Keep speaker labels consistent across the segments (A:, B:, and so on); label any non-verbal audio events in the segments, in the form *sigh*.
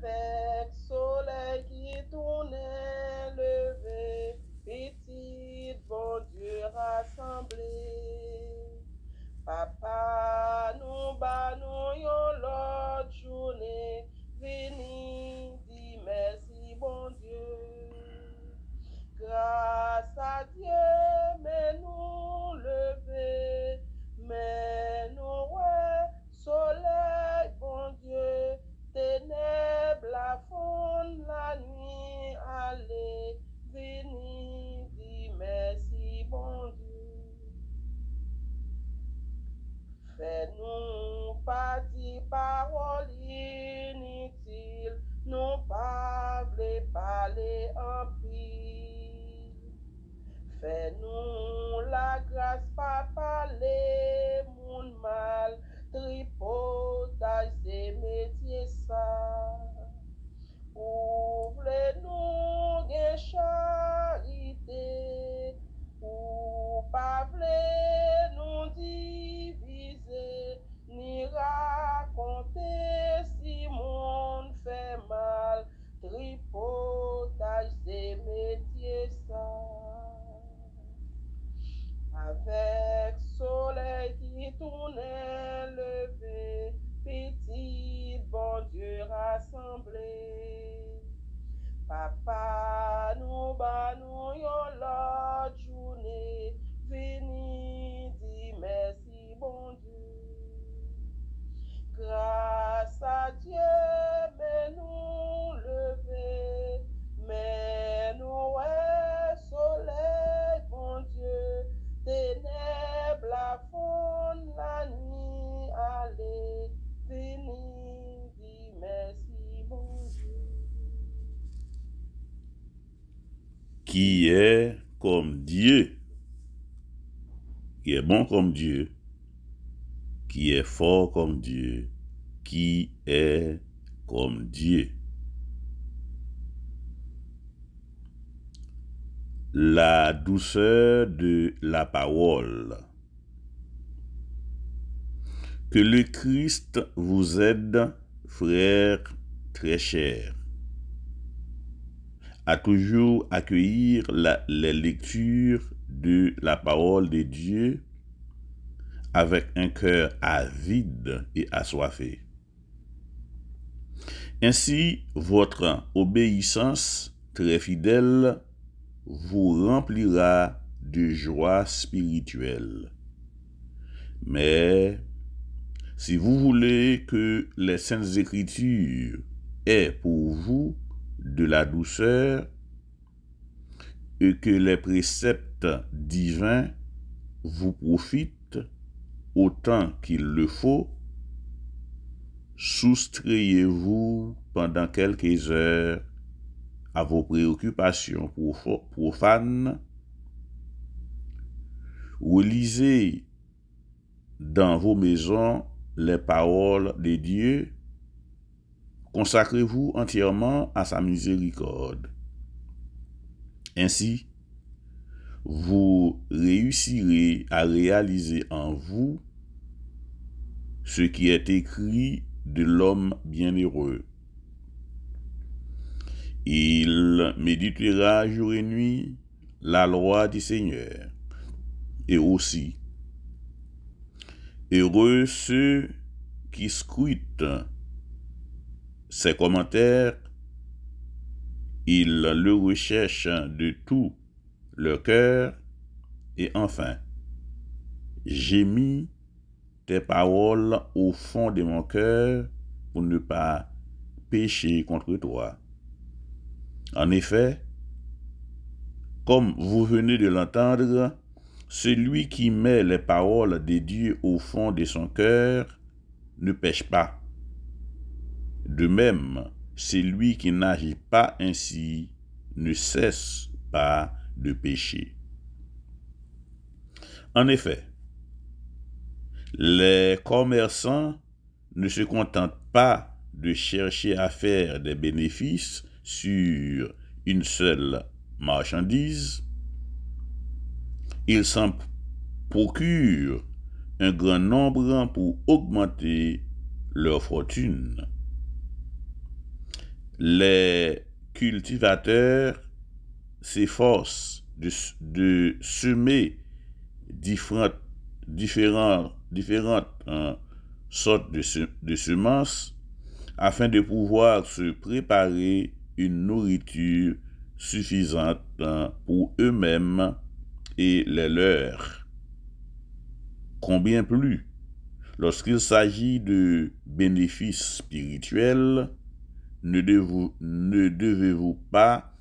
A: café
B: qui est comme Dieu, qui est bon comme Dieu, qui est fort comme Dieu, qui est comme Dieu. La douceur de la parole. Que le Christ vous aide, frère très cher toujours accueillir la, les lectures de la parole de Dieu avec un cœur avide et assoiffé. Ainsi, votre obéissance très fidèle vous remplira de joie spirituelle. Mais si vous voulez que les saintes écritures aient pour vous de la douceur et que les préceptes divins vous profitent autant qu'il le faut, soustrayez-vous pendant quelques heures à vos préoccupations profanes, relisez dans vos maisons les paroles des dieux consacrez-vous entièrement à sa miséricorde. Ainsi, vous réussirez à réaliser en vous ce qui est écrit de l'homme bienheureux. Il méditera jour et nuit la loi du Seigneur et aussi heureux ceux qui scrutent ses commentaires, ils le recherchent de tout leur cœur. Et enfin, j'ai mis tes paroles au fond de mon cœur pour ne pas pécher contre toi. En effet, comme vous venez de l'entendre, celui qui met les paroles des dieux au fond de son cœur ne pêche pas. De même, celui qui n'agit pas ainsi ne cesse pas de pécher. En effet, les commerçants ne se contentent pas de chercher à faire des bénéfices sur une seule marchandise. Ils s'en procurent un grand nombre pour augmenter leur fortune les cultivateurs s'efforcent de, semer différentes, hein, sortes de, semences afin de pouvoir se préparer une nourriture suffisante hein, pour eux-mêmes et les leurs. Combien plus lorsqu'il s'agit de bénéfices spirituels, ne devez-vous ne devez pas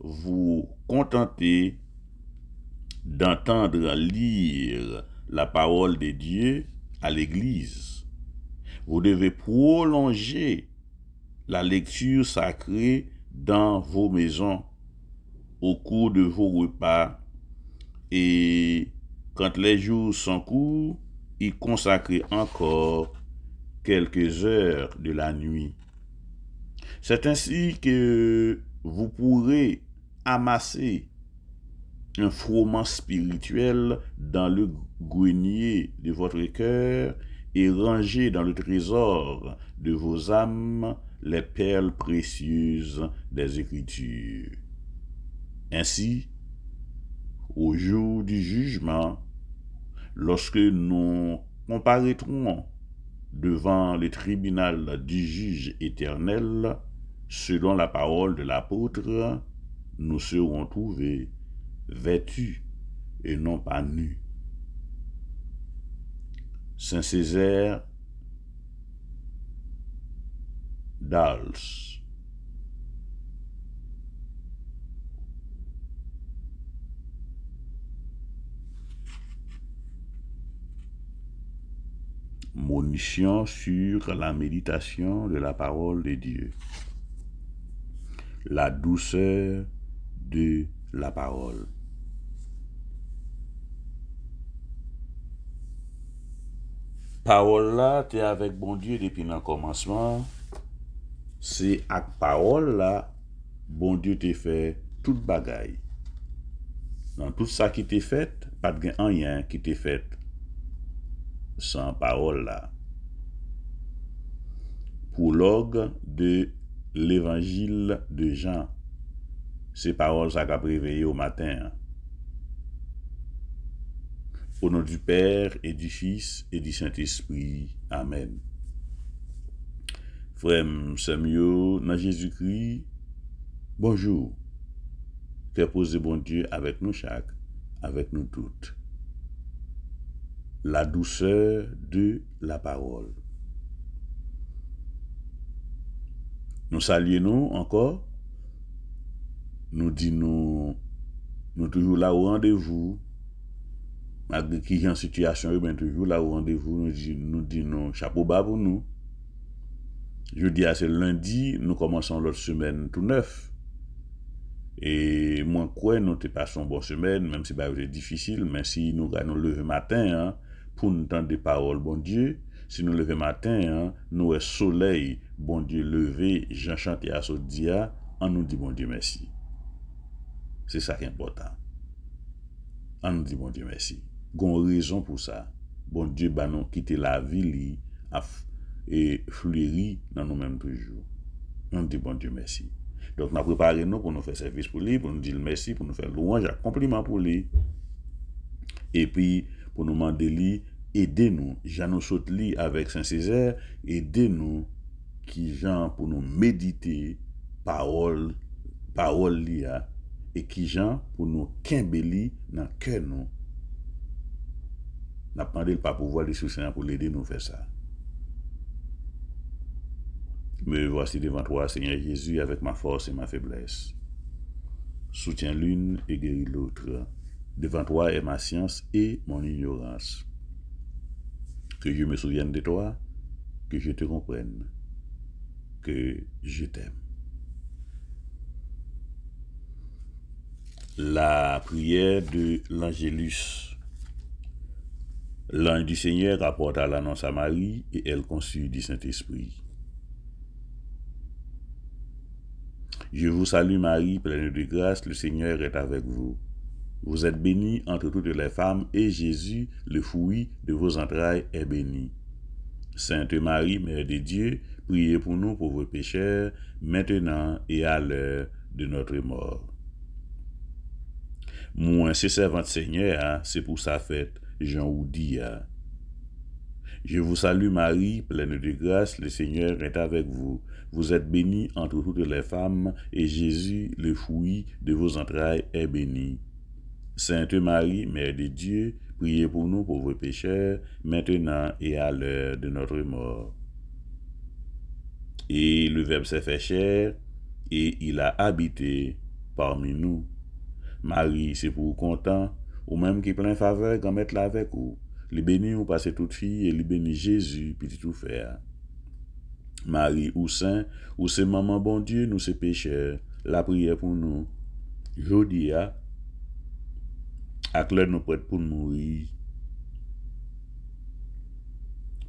B: vous contenter d'entendre lire la parole de Dieu à l'Église. Vous devez prolonger la lecture sacrée dans vos maisons, au cours de vos repas, et quand les jours sont courts, y consacrer encore quelques heures de la nuit. C'est ainsi que vous pourrez amasser un froment spirituel dans le grenier de votre cœur et ranger dans le trésor de vos âmes les perles précieuses des Écritures. Ainsi, au jour du jugement, lorsque nous comparaîtrons devant le tribunal du juge éternel, Selon la parole de l'apôtre, nous serons trouvés vêtus et non pas nus. Saint Césaire d'Als. Monition sur la méditation de la parole de Dieu. la douceur de la parol. Parol la, te avek bon dieu depi nan komansman, se ak parol la, bon dieu te fe tout bagay. Nan tout sa ki te fet, pat gen anyen ki te fet san parol la. Pou log de de l'évangile de Jean. Ces paroles ça réveillé au matin. Hein. Au nom du Père et du Fils et du Saint-Esprit. Amen. Frère Samuel, dans Jésus-Christ, bonjour. Que pose bon Dieu avec nous chaque, avec nous toutes. La douceur de la parole. Nou salye nou, ankor, nou di nou, nou toujou la ou randevou, ak de ki jan sityasyon, nou di nou, chapo ba pou nou. Je di a se lundi, nou koman san lor semen tout neuf, e mwen kwen nou te pason bon semen, menm se ba ou se difisil, men si nou gany nou leve maten, pou nou tan de parol bon die, si nou leve maten, nou e soley, Bondye leve, jan chante aso diya An nou di bondye mersi Se sa ki important An nou di bondye mersi Gon rezon pou sa Bondye ban nou kite la vi li Af e fleri Nan nou menm toujou An nou di bondye mersi Donk nan prepare nou pou nou fe servis pou li Pou nou di l mersi, pou nou fe louanja, kompliment pou li E pi Pou nou mande li, ede nou Jan nou sote li avek san sezer Ede nou ki jan pou nou medite parol, parol li a e ki jan pou nou kembeli nan kè nou. Napande l pa pouvole di sou senan pou lède nou fè sa. Mè vwasi devan to a, Seigneur Jésus, avèk ma fòs e ma fèbles. Soutien l'un e gèri l'outre. Devan to a e ma syans e mon ignorans. Ke jè me souvène de to a, ke jè te komprenne. que je t'aime. La prière de l'Angélus. L'ange du Seigneur apporta l'annonce à Marie et elle conçut du Saint-Esprit. Je vous salue Marie, pleine de grâce, le Seigneur est avec vous. Vous êtes bénie entre toutes les femmes, et Jésus, le fruit de vos entrailles, est béni. Sainte Marie, Mère de Dieu, Priez pour nous pauvres pécheurs, maintenant et à l'heure de notre mort. c'est servant de Seigneur, hein, c'est pour sa fête, Jean vous hein. Je vous salue Marie, pleine de grâce, le Seigneur est avec vous. Vous êtes bénie entre toutes les femmes, et Jésus, le fruit de vos entrailles, est béni. Sainte Marie, Mère de Dieu, priez pour nous pauvres pécheurs, maintenant et à l'heure de notre mort. Et le verbe se fè chèr, et il a habité parmi nou. Marie, se pou ou kontan, ou mèm ki plè favek, an mèt la vek ou. Li bèni ou pase tout fi, li bèni Jésus, pi ti tou fè. Marie, ou sè, ou se mèman bon Dieu nou se pè chèr, la priè pou nou. Jodia, ak lèd nou pwèd pou nou ri.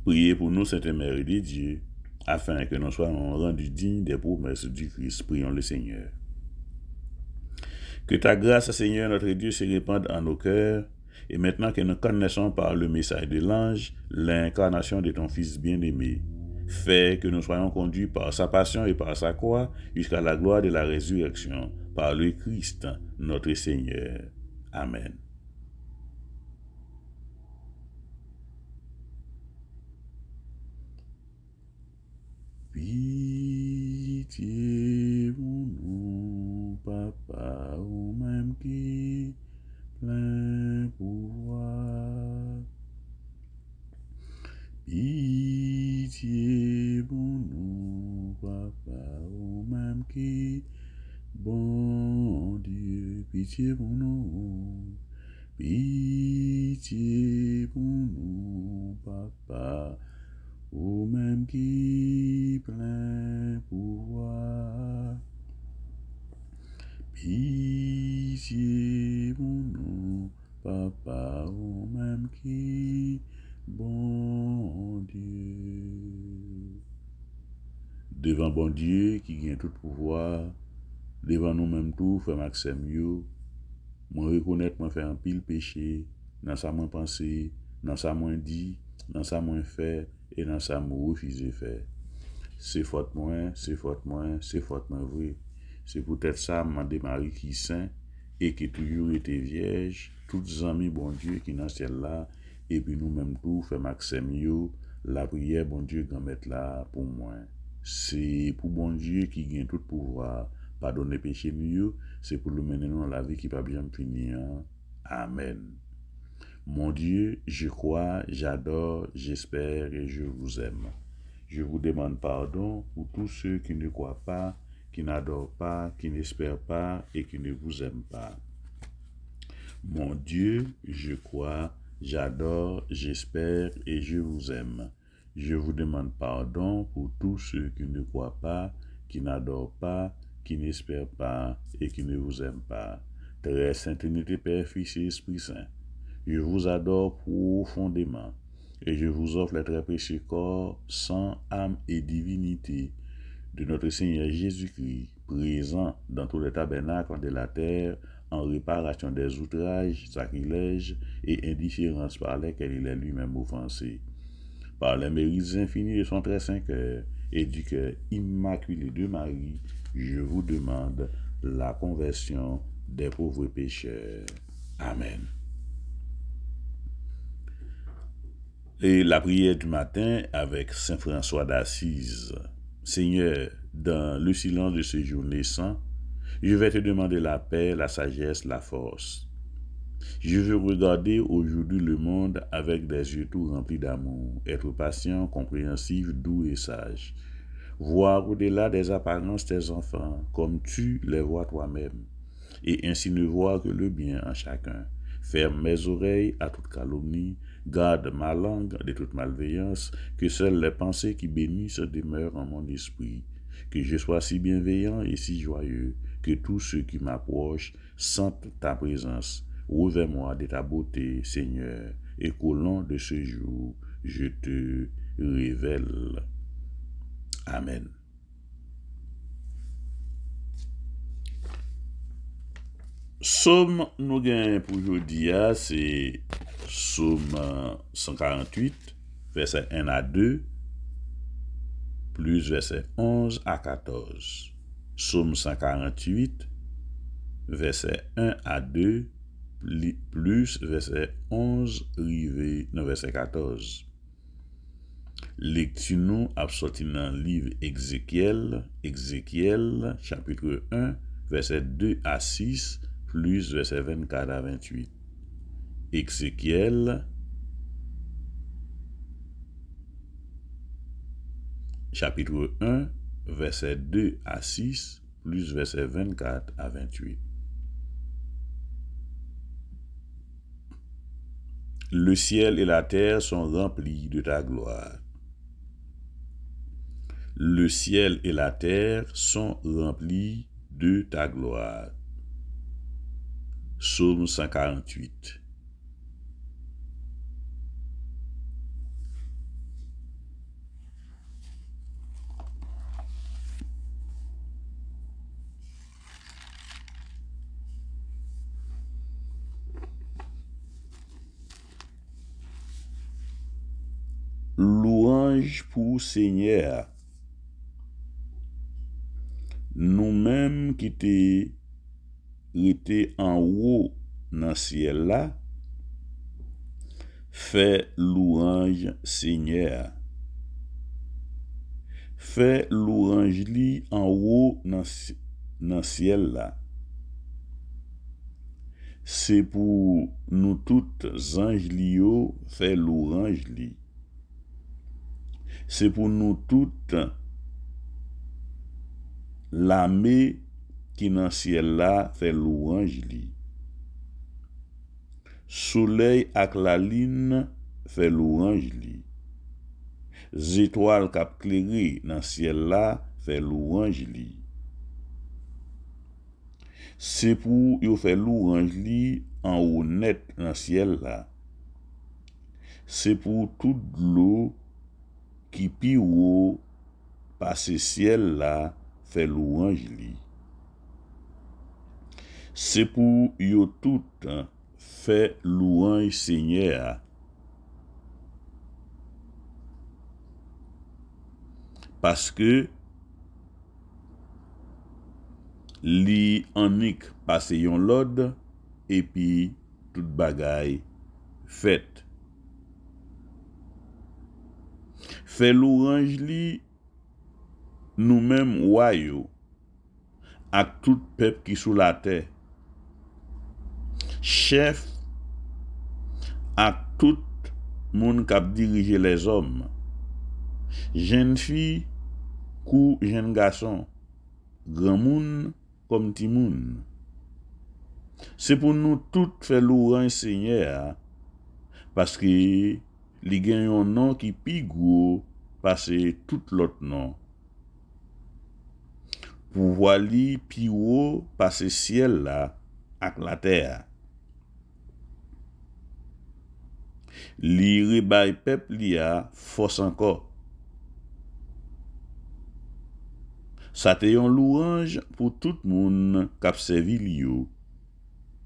B: Priè pou nou sè te mèri de Dieu. afin que nous soyons rendus dignes des promesses du Christ. Prions le Seigneur. Que ta grâce, Seigneur notre Dieu, se répande en nos cœurs, et maintenant que nous connaissons par le message de l'ange l'incarnation de ton Fils bien-aimé, fais que nous soyons conduits par sa passion et par sa croix jusqu'à la gloire de la résurrection, par le Christ, notre Seigneur. Amen. Pitié pour nous, papa, ou même qui plein pouvoir. Pitié pour papa, ou même qui bon Dieu, pitié papa. Ou mèm ki plèm pouvoar. Pisye moun nou papa, Ou mèm ki bon dieu. Devan bon dieu ki gen tout pouvoar, Devan nou mèm tou fèm aksem yo, Mwen rekounet mwen fèm pil peche, Nan sa mwen panse, nan sa mwen di, Nan sa mwen fè, E nan sa mou fize fè. Se fote mwen, se fote mwen, se fote mwen vwe. Se pou tèt sa mwen de mari ki sè e ki toujou etè viej, tout zami bon dieu ki nan sèl la e pi nou mèm tou fèm ak sèm yo la priè bon dieu gèmèt la pou mwen. Se pou bon dieu ki gen tout pouwa pa donè peche mwen yo, se pou lè menè nan la vi ki pa bèm pèmè. Amen. Mon Dieu, je crois, j'adore, j'espère et je vous aime. Je vous demande pardon pour tous ceux qui ne croient pas, qui n'adorent pas, qui n'espèrent pas et qui ne vous aiment pas. Mon Dieu, je crois, j'adore, j'espère et je vous aime. Je vous demande pardon pour tous ceux qui ne croient pas, qui n'adorent pas, qui n'espèrent pas et qui ne vous aiment pas. Très Sainte Père, Fils et Esprit Saint je vous adore profondément et je vous offre le très précieux corps, sang, âme et divinité de notre Seigneur Jésus-Christ, présent dans tous les tabernacles de la terre, en réparation des outrages, sacrilèges et indifférences par lesquels il est lui-même offensé. Par les mérites infinis de son très saint cœur et du cœur immaculé de Marie, je vous demande la conversion des pauvres pécheurs. Amen. Et la prière du matin avec Saint François d'Assise. Seigneur, dans le silence de ce jour naissant, je vais te demander la paix, la sagesse, la force. Je veux regarder aujourd'hui le monde avec des yeux tout remplis d'amour, être patient, compréhensif, doux et sage. Voir au-delà des apparences tes enfants, comme tu les vois toi-même, et ainsi ne voir que le bien en chacun. Ferme mes oreilles à toute calomnie, Garde ma langue de toute malveillance, que seules les pensées qui bénissent demeurent en mon esprit, que je sois si bienveillant et si joyeux, que tous ceux qui m'approchent sentent ta présence. Revers-moi de ta beauté, Seigneur, et qu'au long de ce jour, je te révèle. Amen. SOM NOGEN POUJOU DIA SÈ SOM 148 VERSÈ 1 A 2 PLUS VERSÈ 11 A 14 SOM 148 VERSÈ 1 A 2 PLUS VERSÈ 11 RIVÉ NON VERSÈ 14 LEKTINO ABSORTINAN LIV EXEKIEL CHAPITRE 1 VERSÈ 2 A 6 plus verset 24 à 28. Ézéchiel, chapitre 1, verset 2 à 6, plus verset 24 à 28. Le ciel et la terre sont remplis de ta gloire. Le ciel et la terre sont remplis de ta gloire. Soum 148 Louanj pou senyer Nou menm ki te ite an wou nan siel la, fe lou anj senyer. Fe lou anj li an wou nan siel la. Se pou nou tout zanj li yo, fe lou anj li. Se pou nou tout la me ki nan siel la fè lou anj li. Soulei ak la lin fè lou anj li. Zetoal kap kleri nan siel la fè lou anj li. Se pou yo fè lou anj li an ou net nan siel la. Se pou tout l'ou ki pi ou pa se siel la fè lou anj li. Se pou yo tout fè louranj sènyè a. Paske li anik pase yon lod epi tout bagay fèt. Fè louranj li nou mèm wè yo ak tout pep ki sou la tè. Chef ak tout moun kap dirije le zom. Jen fi kou jen gason. Gran moun kom ti moun. Se pou nou tout fe lou ran se nye a. Paske li gen yon nan ki pi gwo pase tout lot nan. Pou wali pi wou pase siel la ak la terre. Li rebay pep li a fos anko. Sa teyon louange pou tout moun kapsevi li yo.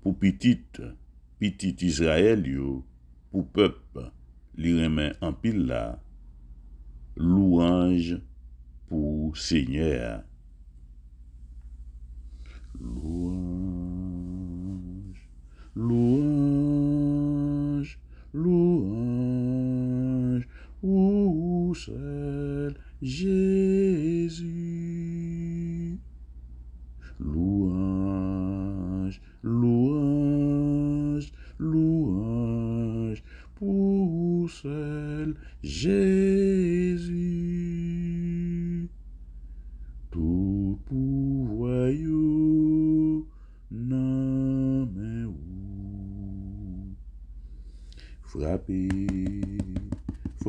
B: Pou pitit, pitit Izrael yo. Pou pep li remen anpil la. Louange pou seigne ya. seul, Jésus. Louange, louange, louange, pour seul Jésus. Tout Pouvoir non mais où?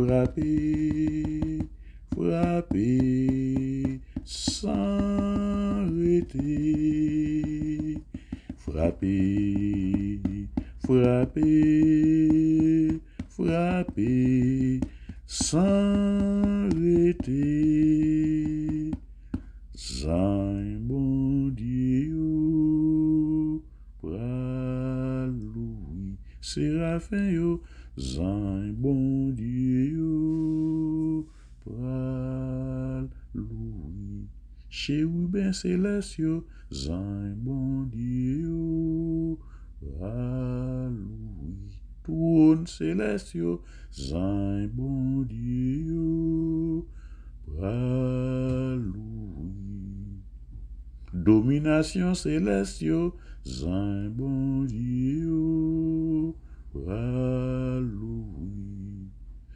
B: Frappé, frappé, sans arrêter. frappé, frappé. Celestio zin bon Dieu. Alloué, Tourne, Célestiaux, zin bon Dieu. Alloué. Domination Célestiaux, zin bon Dieu.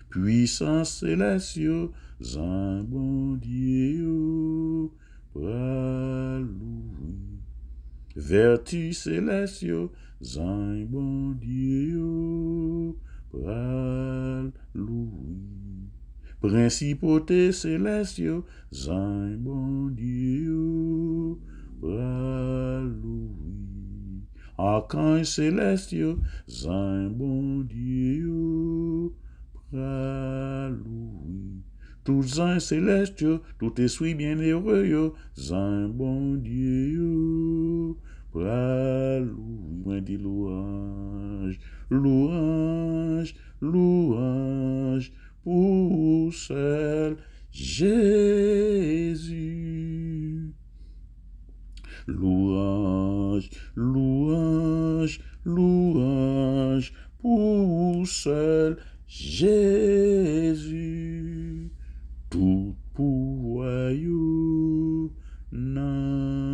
B: Puissance Célestiaux, zin bon Dieu. vertu céleste zain bon Dieu, Principauté céleste zain bon Dieu, yo, pral loui. céleste bon Dieu, yo, pral Tous céleste tout esprit bien heureux, zan bon Dieu. Louange, louange, louange pour seul Jésus. Louange, louange, louange pour seul Jésus. Tout pour non.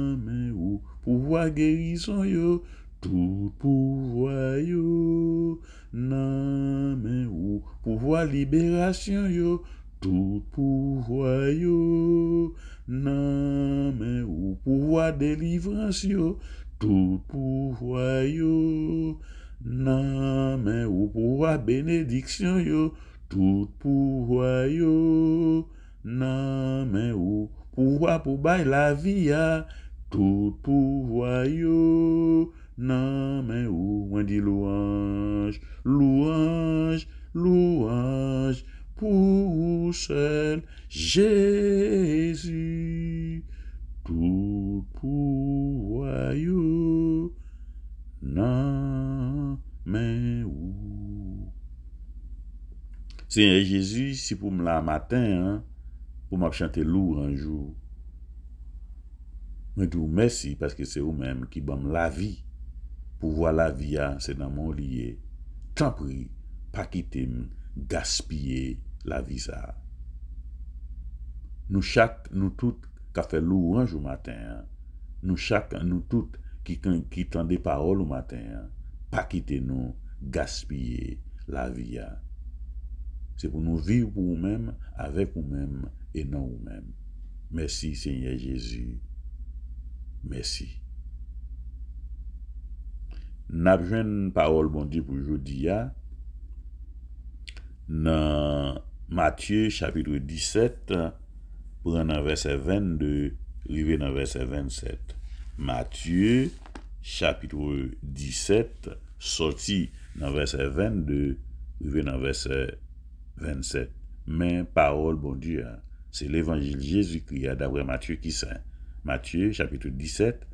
B: Pouvoi gerison yo, tout pouvoi yo, nanmen ou. Pouvoi liberasyon yo, tout pouvoi yo, nanmen ou. Pouvoi delivrans yo, tout pouvoi yo, nanmen ou. Pouvoi benediksyon yo, tout pouvoi yo, nanmen ou. Pouvoi poubay la viya. Tout pou voyou, nan men ou, mwen di louanj, louanj, louanj, pou ou sèl, Jésus, tout pou voyou, nan men ou. Seye, Jésus, si pou m la matin, pou m ak chante lou anjou. Mwen tou mersi paske se ou mèm ki bèm la vi pou vwa la vi a, se nan moun liye. Tan pri, pa kite m, gaspye la vi sa. Nou chak nou tout kafe lou anj ou maten, nou chak nou tout ki tan de parol ou maten, pa kite nou, gaspye la vi a. Se pou nou viv pou ou mèm, avek ou mèm, e nan ou mèm. Mersi, Senye Jezu. Mèsi. N'abjwen parol bondi pou jodi ya, nan Matye chapitre 17, pou nan verset 22, liwe nan verset 27. Matye chapitre 17, soti nan verset 22, liwe nan verset 27. Men parol bondi ya, se l'Evangelie Jésus-Kria, d'abre Matye ki sè. Matthieu, chapitou 17,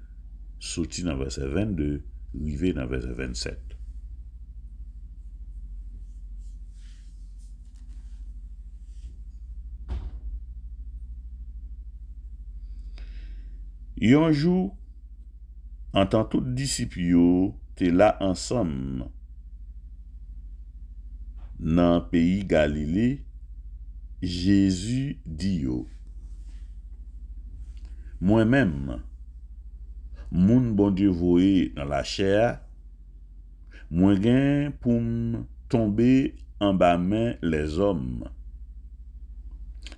B: soti 9, verset 22, ouive 9, verset 27. Yonjou, an tan tout disipyo, te la ansam nan peyi Galile, Jezu diyo. Mwen menm, moun bondye voye nan la chèa, mwen gen poum tombe an ba men les om.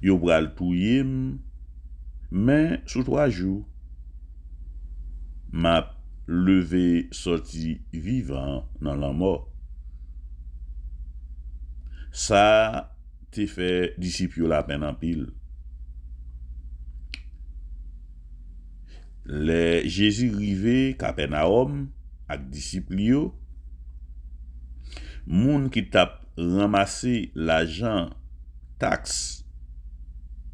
B: Yo pral touye men, men sou twa jou. Map leve soti vivan nan lan mo. Sa te fe disipyo la pen an pil. Le jezi rive kapen a om ak disiplio Moun ki tap ramase la jan taks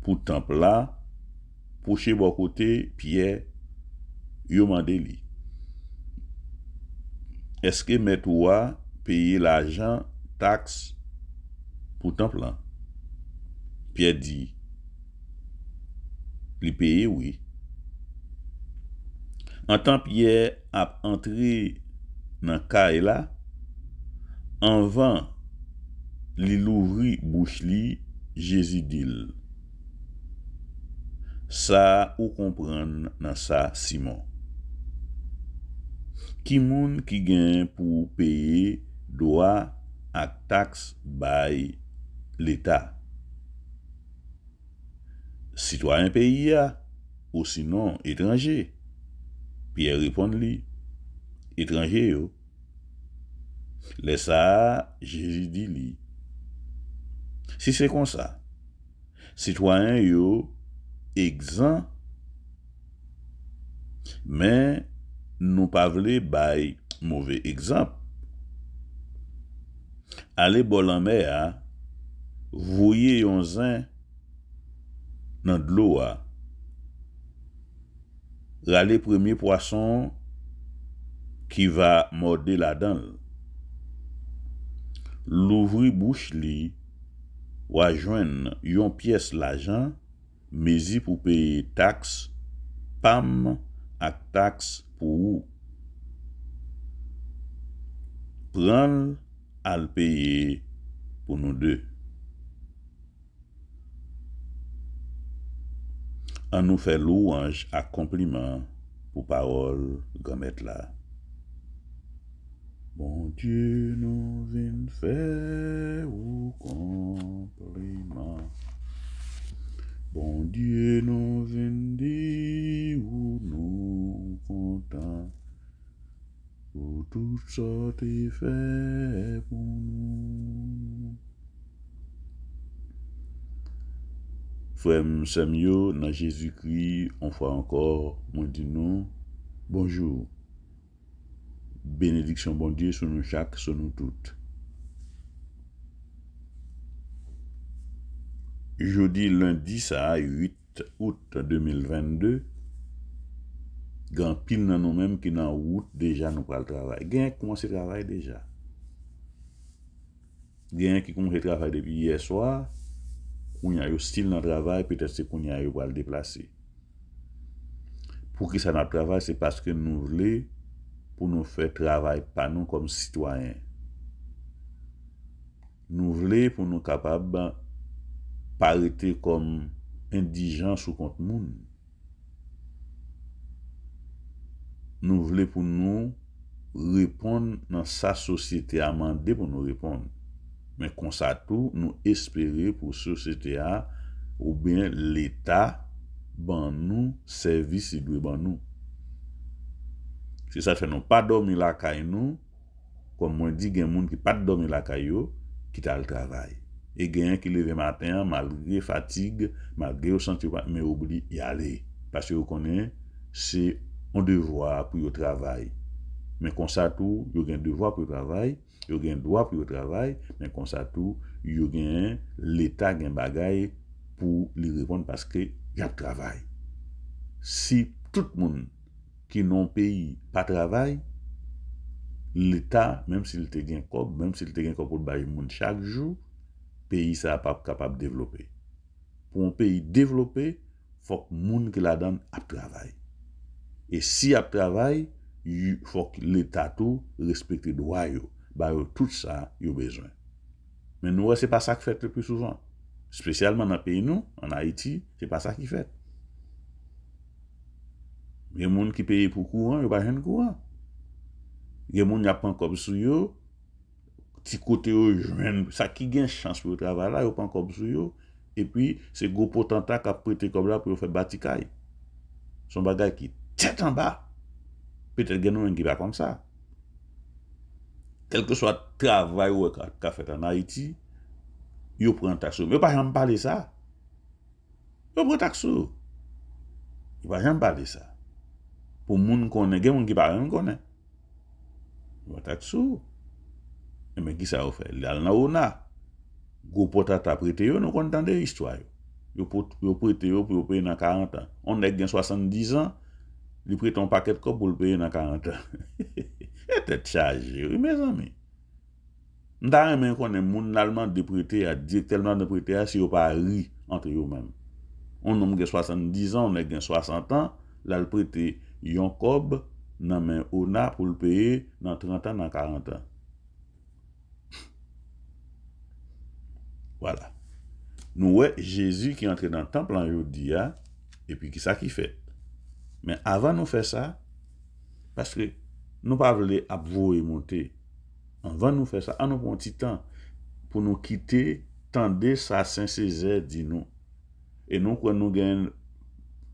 B: pou templa Poche bo kote piye yo mande li Eske met wwa peye la jan taks pou templa Piye di Li peye wwe An tanp ye ap entre nan ka e la, anvan li louvri bouch li jezi dil. Sa ou kompran nan sa Simon. Ki moun ki gen pou peye doa ak taks bay l'Etat. Sitwa yon peyi ya ou sinon etranje. biye ripon li. Etranje yo. Le sa, je li di li. Si se kon sa, sitwanyen yo, egzan, men, nou pa vle bay, mouve egzan. Ale bolan me a, vouye yon zan, nan dlo a, rale premi poason ki va morde la danl. Louvri bouch li wajwen yon piyes la jan mezi pou peye taks pam ak taks pou ou. Pranl al peye pou nou dey. An nou fè louanj ak kompliman pou paol gamet la. Bon Diyo nou vin fè ou kompliman. Bon Diyo nou vin di ou nou kontan. Ou tout sa te fè pou nou. Frèm sèm yo, nan Jésus-Kri, on fwa ankor, mwen di nou, bonjou. Benediksyon bon Diyo sou nou chak, sou nou tout. Jodi, lundi, sa ay 8 out 2022, gant pil nan nou menm ki nan out deja nou pral travay. Gen koumanse travay deja. Gen koumanse travay depi yeswa, pou nyay yo stil nan travay, petè se pou nyay yo wale deplase. Pou ki sa nan travay, se paske nou vle pou nou fè travay pa nou kom sitwayen. Nou vle pou nou kapab parite kom indijans sou kont moun. Nou vle pou nou repon nan sa sosyete amande pou nou repon. Men konsa tou nou espere pou sosyete a ou ben l'Etat ban nou, servis idwe ban nou. Se sa fè nou pa domi lakay nou, kon mwen di gen moun ki pat domi lakay yo, kita l travay. E gen yon ki leve matin, malgre fatig, malgre yon senti wak, men oubli yale. Pase yon konen, se yon devwa pou yon travay. Men konsa tou, yon gen devwa pou yon travay, yo gen doa pou yo travay, men konsa tou yo gen l'Etat gen bagay pou li repon paske y ap travay. Si tout moun ki non peyi pa travay, l'Etat, menm si l'Etat gen kob, menm si l'Etat gen kob pou bayi moun chak jou, peyi sa apap kapap devlope. Pon peyi devlope, fok moun ki la dan ap travay. E si ap travay, yo fok l'Etat tou respekte doa yo. ba yo tout sa yo bezwen. Men nou wè se pa sa ki fet lepou souvan. Spesyalman nan pey nou, an Haiti, se pa sa ki fet. Yon moun ki peye pou kouan, yo pa jen kouan. Yon moun ya pan kob sou yo, ti kote yo jen, sa ki gen chans pou yo travala, yo pan kob sou yo, e pi se go potantan ka prete kob la pou yo fet bati kay. Son bagay ki tetan ba. Petet gen nou yon giba kon sa. Kèlke swa travay wè ka fèt an Haiti, yo pren taksou. Mè yo pa jèm pale sa. Yo pren taksou. Yo pa jèm pale sa. Pou moun konen gen, moun ki parem konen. Yo pren taksou. E Mè gisa wè fè. Lè al nan wè nan. Gou potata prete yo, nou konen tan de yon istwa yo. Yo prete yo pou yo prena 40 an. On ne gen 70 an, li pre ton paket ko pou l prena 40 an. *laughs* E te tcha a jiri, me zan mi. Ndare men konen moun alman deprete a, di telman deprete a, si yo pa ri antre yo men. On nom gen 70 an, on gen 60 an, lal prete yon kob, nan men ona pou l peye, nan 30 an, nan 40 an. *laughs* Voilà. Nou we, Jezu ki entre nan temple an yo di ya, e pi ki sa ki fe. Men avan nou fe sa, paske, Nou pa vle ap vwo e monte An van nou fe sa An nou pon ti tan Pou nou kite Tande sa san se zè di nou E nou kwen nou gen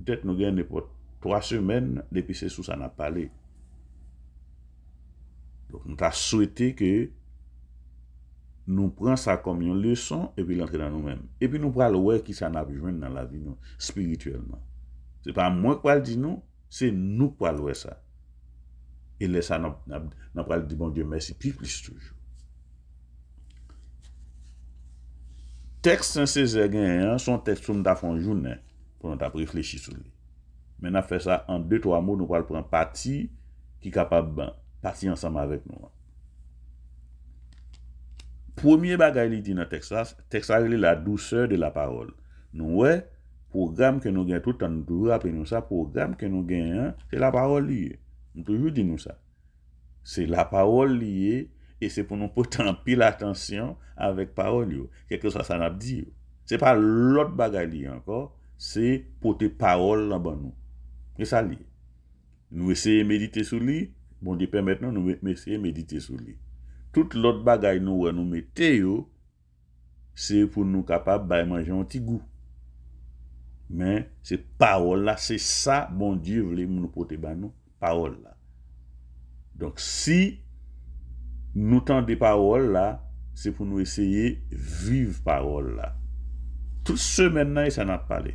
B: Petet nou gen nepo 3 semen depi se sou sa na pale Nou ta souete ke Nou pran sa kom yon leson E pi lantre dan nou men E pi nou pral wè ki sa na vwen nan la vi nou Spirituelman Se pa mwen kwa di nou Se nou pral wè sa lè sa nan pral di bon Diyo mersi pi plis toujou. Tekst san seze gen yon, son tekst sou nou ta fon jounen, pou nou ta preflechi sou li. Men nan fe sa, an dey to a mou, nou pral pran pati ki kapab ban, pati ansama avèk nou an. Premier bagay li di nan teksas, teksas li la douceur de la parol. Nou wè, program ke nou gen tout an dou apen yon sa, program ke nou gen yon, se la parol liye. Nkoujou di nou sa. Se la parol liye, e se pou nou potan pil atensyon avèk parol yo. Kèkè sa san ap di yo. Se pa lot bagay liye ankor, se pote parol la ban nou. E sa liye. Nou eseye medite sou li, bon di pe mèt nan nou eseye medite sou li. Tout lot bagay nou wè nou mette yo, se pou nou kapab bay manje an ti gou. Men, se parol la, se sa bon diye vle moun nou pote ban nou. parol la. Donk si nou tan de parol la, se pou nou eseye vive parol la. Tout se men nan e sa nan pale.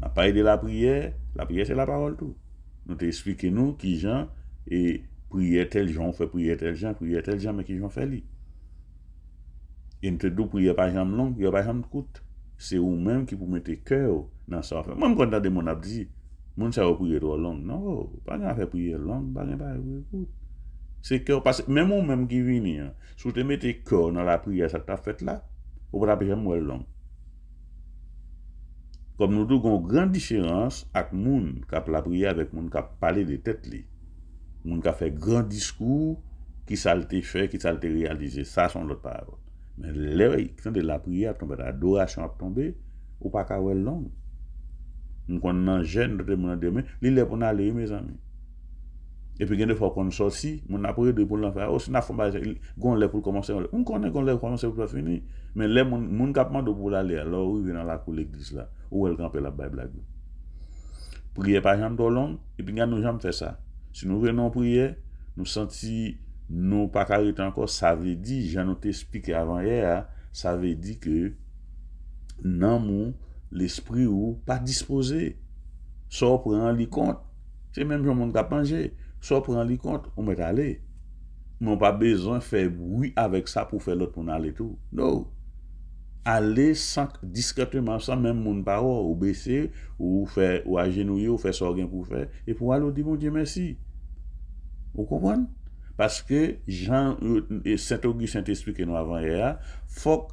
B: Nan pale de la priye, la priye se la parol tou. Nou te esplike nou ki jan e priye tel jan fe, priye tel jan, priye tel jan, men ki jan fe li. Ente dou priye pa jam long, priye pa jam kout. Se ou men ki pou mete kèw nan sa ofen. Mwen mwen da de moun ap di, Moun sa wè priye drò lang. Nan wè, wè, wè,
A: wè, wè.
B: Se kèw, mè moun mèm ki vini, sou te mette kèw nan la priye, sa ta fèt la, wè wè lang. Kom nou tou kon gran disherans ak moun kap la priye wèk moun kap pale de tèt li. Moun kap fè gran diskou, ki sal te fè, ki sal te realize, sa son lota avot. Men lè wè, kwen de la priye ap tombe, la dorasyon ap tombe, wè wè lang. mwen kon nan jen, lè pou nan lè yon mè zanmè. Epi gen de fò kon sou si, mwen apore dè pou lan fè, ou si nan fò mbè jen, kon lè pou komanse yon lè, mwen konnen kon lè komanse yon fè fè ni. Mè lè moun kapman dè pou lè lè, lò ou yon vè nan lakou l'eklis la, ou wè lè kampè la bay blagou. Prie par janm do long, epi gen nou janm fè sa. Si nou vè nan prie, nou senti nou pakarit anko, sa vè di, jen nou te spike avan yè ya, sa vè di ke, l'esprit ou, pa dispose. So, prè an li kont. Se menm joun moun kapanje. So, prè an li kont, ou mèt alè. Mèm pa bezon fè oui avèk sa pou fè l'ot moun alè tout. No. Alè disketèman san menm moun parò ou bèse ou agenouye ou fè sor gen pou fè. E pou alò di moun diye mèsi. Ou kompon? Paske Saint-Auguste, Saint-Exupé, fòk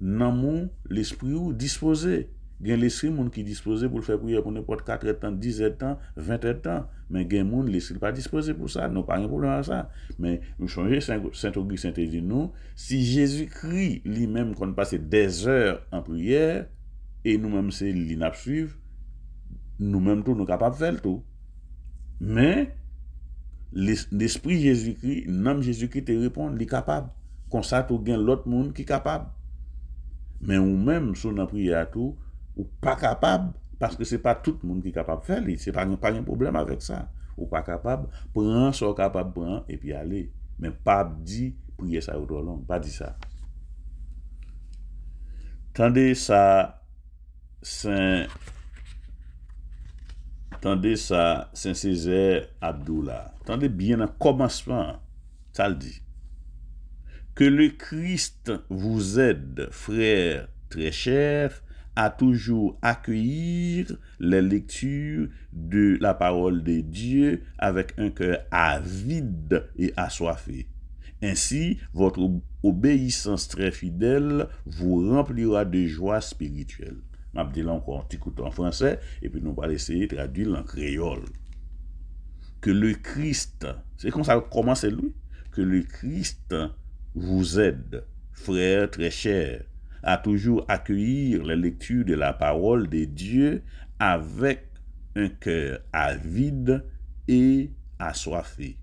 B: nan moun l'esprit ou dispose. gen l'esprit moun ki dispose pou l'fè prouyè pou nou pot 4 etan, 10 etan, 20 etan, men gen moun l'esprit pa dispose pou sa, nou pa gen pou l'an sa. Men, mou chanje, Saint-Auguste, Saint-Etienne, nou, si Jésus-Christ li mèm kon passe 10 èr en prouyè, e nou mèm se li napsuive, nou mèm tou nou kapab fèl tou. Men, l'esprit Jésus-Christ, nanm Jésus-Christ te repon, li kapab, konsa tou gen l'ot moun ki kapab. Men, mèm sou nan prouyè a tou, Ou pa kapab, paske se pa tout moun ki kapab fè li. Se pa yon problem avèk sa. Ou pa kapab, pran, so kapab pran, epi ale. Men pap di, priye sa yotolong. Pa di sa. Tande sa, san, tande sa, san Sezer Abdou la. Tande bien an komansman, sa l di. Ke le Krist vous aide, frèr trechef, à toujours accueillir les lectures de la parole de Dieu avec un cœur avide et assoiffé. Ainsi, votre obéissance très fidèle vous remplira de joie spirituelle. Je vais encore en français et puis nous allons essayer de traduire en créole. Que le Christ, c'est comme ça commence lui, que le Christ vous aide, frère très cher à toujours accueillir la lecture de la parole de Dieu avec un cœur avide et assoiffé.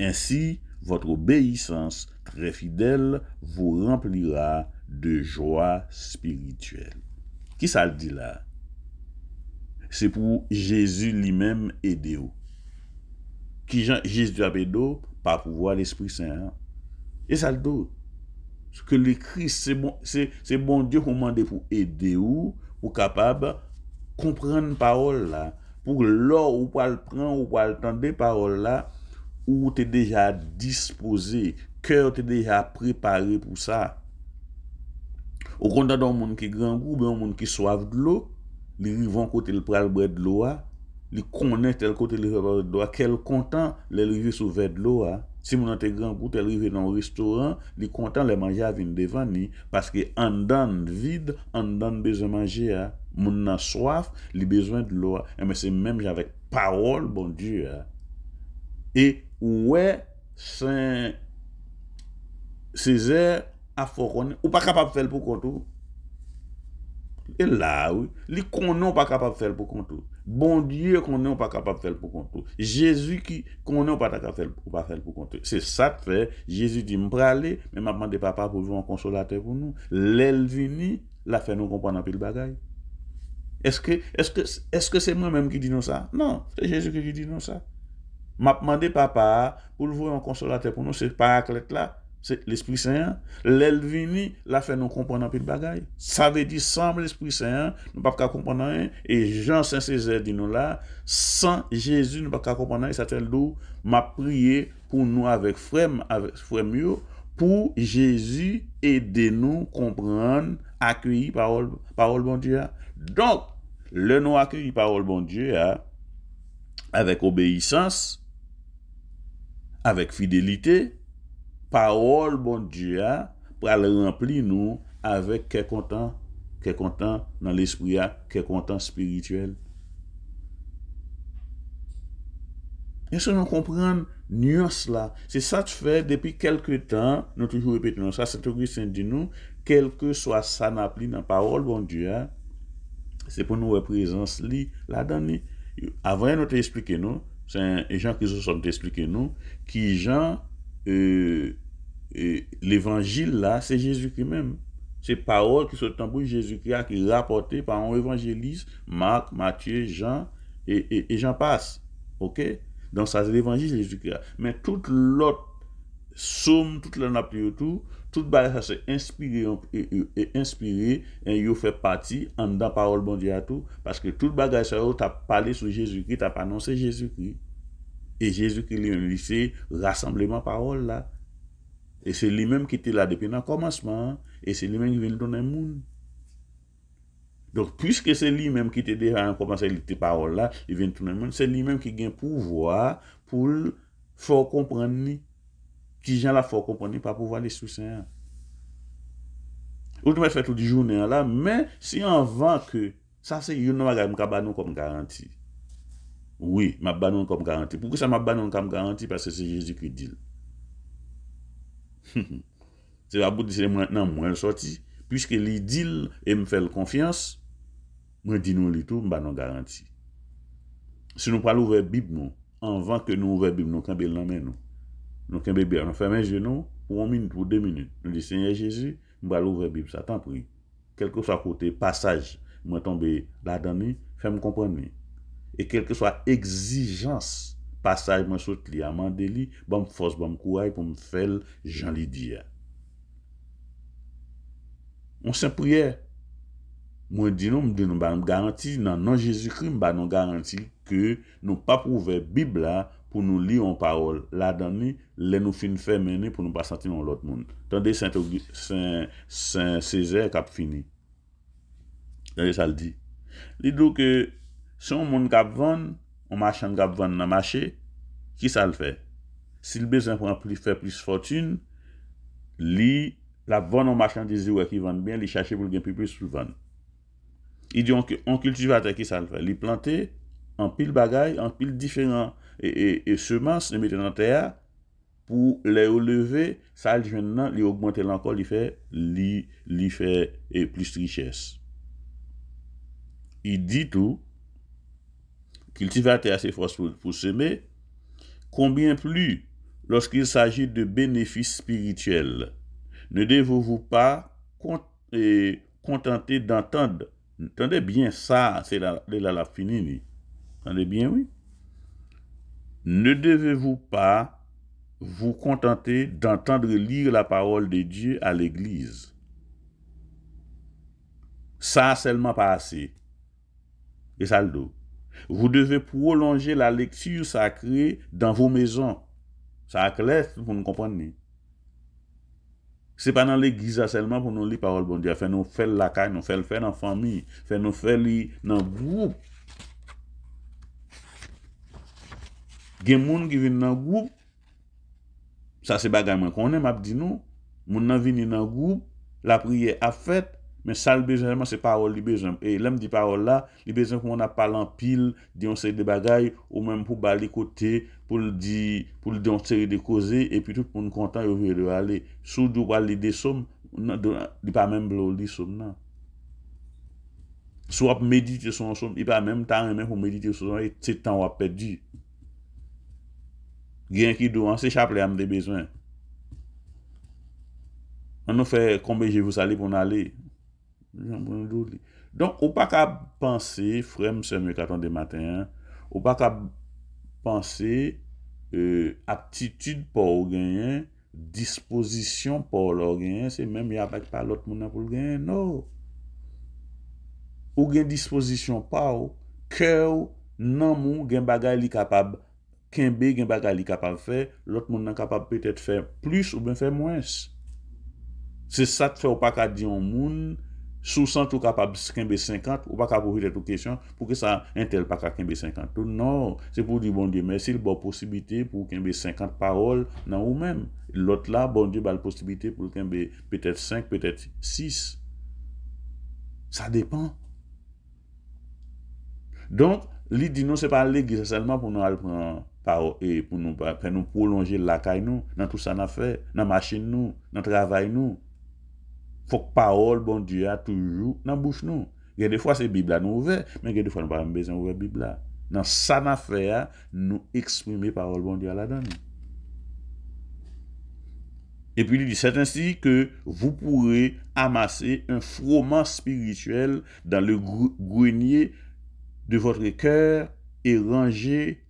B: Ainsi, votre obéissance très fidèle vous remplira de joie spirituelle. Qui ça le dit là? C'est pour Jésus lui-même Dieu. Qui Jésus a pas par pouvoir l'Esprit Saint. Hein? Et ça le Seke li kris se bon diyo komande pou ede ou, pou kapab komprende parol la, pou lor ou pal pren ou pal tan de parol la, ou te deja dispose, kèr te deja prepare pou sa. Ou konta don moun ki gran goube, moun ki soave de lò, li rivan kote li pral bre de lò a, li konen tel kote li pral bre de lò a, kel kontan le rive souver de lò a. Si moun an te gran pou te rive nan o restoran, li kontan le manja vin devan ni, paske an dan vide, an dan beze manje, moun nan swaf, li bezoen di lo. E mwen se menm javek parol bon di, e ouwe se zè a fokon, ou pa kapap fel pou kontou. E la ou, li konon pa kapap fel pou kontou. Bon dieu konnen ou pa kapap fèl pou kontou. Jezou ki konnen ou pa kapap fèl pou kontou. Se sa fè, jezou di mpralè, men ma pman de papa pou l'vou an konsolatè pou nou. L'el vini, la fè nou kompanna pi l'bagay. Eske se mwen menm ki di nou sa? Nan, se jezou ki di nou sa. Ma pman de papa pou l'vou an konsolatè pou nou, se paraklet la. l'Espri Saint, l'Elvini l'a fe nou komponan pi de bagay. Sa ve di san l'Espri Saint, nou pa pa ka komponan e Jean Saint-César di nou la, san Jésus nou pa pa ka komponan e sa tel dou ma priye pou nou avek frem frem yo pou Jésus ede nou komponan akwi parol parol bon Diyo. Donk, le nou akwi parol bon Diyo avek obeysans avek fidelite parol bon diya pou al rempli nou avek ke kontan nan l'espriya, ke kontan spirituel. Yon se nou kompran nyons la, se sa te fè depi kelke tan, nou toujou repete nou, sa sante gris sèndi nou, kelke swa sa nan pli nan parol bon diya, se pou nou reprezans li la dani. Avwen nou te esplike nou, se yon ki sou som te esplike nou, ki jan eee euh, E l'Evangil la, se Jezouki mèm. Se parol ki se tambou Jezouki la ki rapote pa an Evangilis, Marc, Mathieu, Jean et Jean Passe. Ok? Don sa se l'Evangil Jezouki la. Men tout lot soum, bon tout l'anapriotou, tout bagay sa se inspire et inspire en yo fè pati an dan parol bondi atou. Paske tout bagay sa yo ta pale sou Jezouki, ta panonse Jezouki. E Jezouki li yon lise rassembleman parol la. E se li menm ki te la depen nan komanseman E se li menm ki ven tonen moun Donk pwiske se li menm ki te deyan Komanseman li te parol la Se li menm ki gen pouvoa Poul fokomprenni Ki jan la fokomprenni Pa pouvoa li sou sen Ote mwen fwe touti jounen la Men si an van ke Sa se yon nan wakay mka banon kom garanti Oui Mab banon kom garanti Pwiske sa mab banon kom garanti Pwiske se jesu ki dil *laughs* Se la bout dise mwen nan mwen sorti Piske li dil e mwen fel konfians Mwen di nou li tou mwen ba nan garanti Se nou pal ouve bib mwen Anvan ke nou ouve bib mwen Nou ken bel nan men nou Nou ken bel bel nan femen je nou Ou 1 minute ou 2 minute Mwen di se nye Jezu mwen bal ouve bib Satan pri Kelke swa kote pasaj mwen tombe la dan mi Fem kompon mi E kelke swa egzijans pasaj mwen sot li a mande li, bom fos bom kouay pou mwen fel jan li di ya. Mwen se priye, mwen di nou mwen di nou ba nan garanti, nan nan Jezikrim ba nan garanti, ke nou pa prouve Bibla pou nou li yon parol. La dani, le nou fin fè meni pou nou pa santi yon lot moun. Tande Saint César kap fini. E sa ldi. Li do ke, se yon moun kap vann, omachan gap van nan machè, ki sa l fè? Si l bezan pou an pou li fè plus fòtune, li, la van an machan de ziwa ki van bè, li chache pou gen pi plus pou van. I diyon ki, an kiltivate ki sa l fè? Li plante, an pil bagay, an pil diferent, e semanse ne metè nan tè ya, pou le oleve, sa al jen nan, li augmente lankò, li fè, li fè plus richès. I di tou, cultivatez assez fort pour, semer, combien plus lorsqu'il s'agit de bénéfices spirituels. Ne devez-vous pas contenter d'entendre Entendez bien ça, c'est la, la, la finini. Entendez bien, oui. Ne devez-vous pas vous contenter d'entendre lire la parole de Dieu à l'Église Ça seulement pas assez. Et ça le dos. Vous devez prolonger la lecture sacrée dans vos maisons. Sacrée, vous ne comprenez pas. Ce n'est pas dans les guises seulement pour nous lire paroles bonnes. Nous faisons faire la carrière, nous faisons faire dans la famille, nous faisons faire dans le groupe. Quelqu'un qui vient dans le groupe, ça c'est pas gamin. Quand on est mabdino, on en vient dans le groupe, la prière est faite. Men sal bezwenman se parol li bezwenman. E lem di parol la, li bezwenman pou man ap palan pil, di yon seri de bagay, ou men pou bali kote, pou li di yon seri de koze, e pi tout pou nou kontan yon veri wale. Sou di wale li de som, di pa men blou li som nan. Sou wap medite son som, di pa men tan men pou medite son som, e se tan wap pedi. Gen ki do an, se chap le am de bezwen. An nou fe konbe jevou sali pou nan li, Don, ou pa ka panse, frem se mwen katon de maten, non. ou pa ka panse aptitude pa ou genyen, disposition pa ou lor genyen, se men mi abak pa lot moun nan pou lor genyen, no. Ou gen disposition pa ou, kèw nan moun gen bagay li kapab, kenbe gen bagay li kapab fè, lot moun nan kapab pètè fè plus ou ben fè mwens. Se sa te fè ou pa ka diyon moun, Sousan tou ka pa kembe 50 ou pa ka pou fite tou kesyon pou ke sa entel pa ka kembe 50. Non, se pou di bon diye, mersil bo posibite pou kembe 50 parol nan ou men. Lot la, bon diye, ba le posibite pou kembe petet 5, petet 6. Sa depan. Donk, li di nou se pa le gisa salman pou nou alpon parol e pou nou pre nou prolonger lakay nou nan tout sa na fe, nan machin nou, nan travay nou. Fok parol bon diya toujou nan bouche nou. Gè de fwa se bibla nou ouve, men gè de fwa nou pa mbezen ouve bibla. Nan sa na fè ya nou eksprime parol bon diya la dan. Et puis il dit, c'est ainsi que vous pourrez amasser un froment spirituel dans le grenier de votre coeur et ranger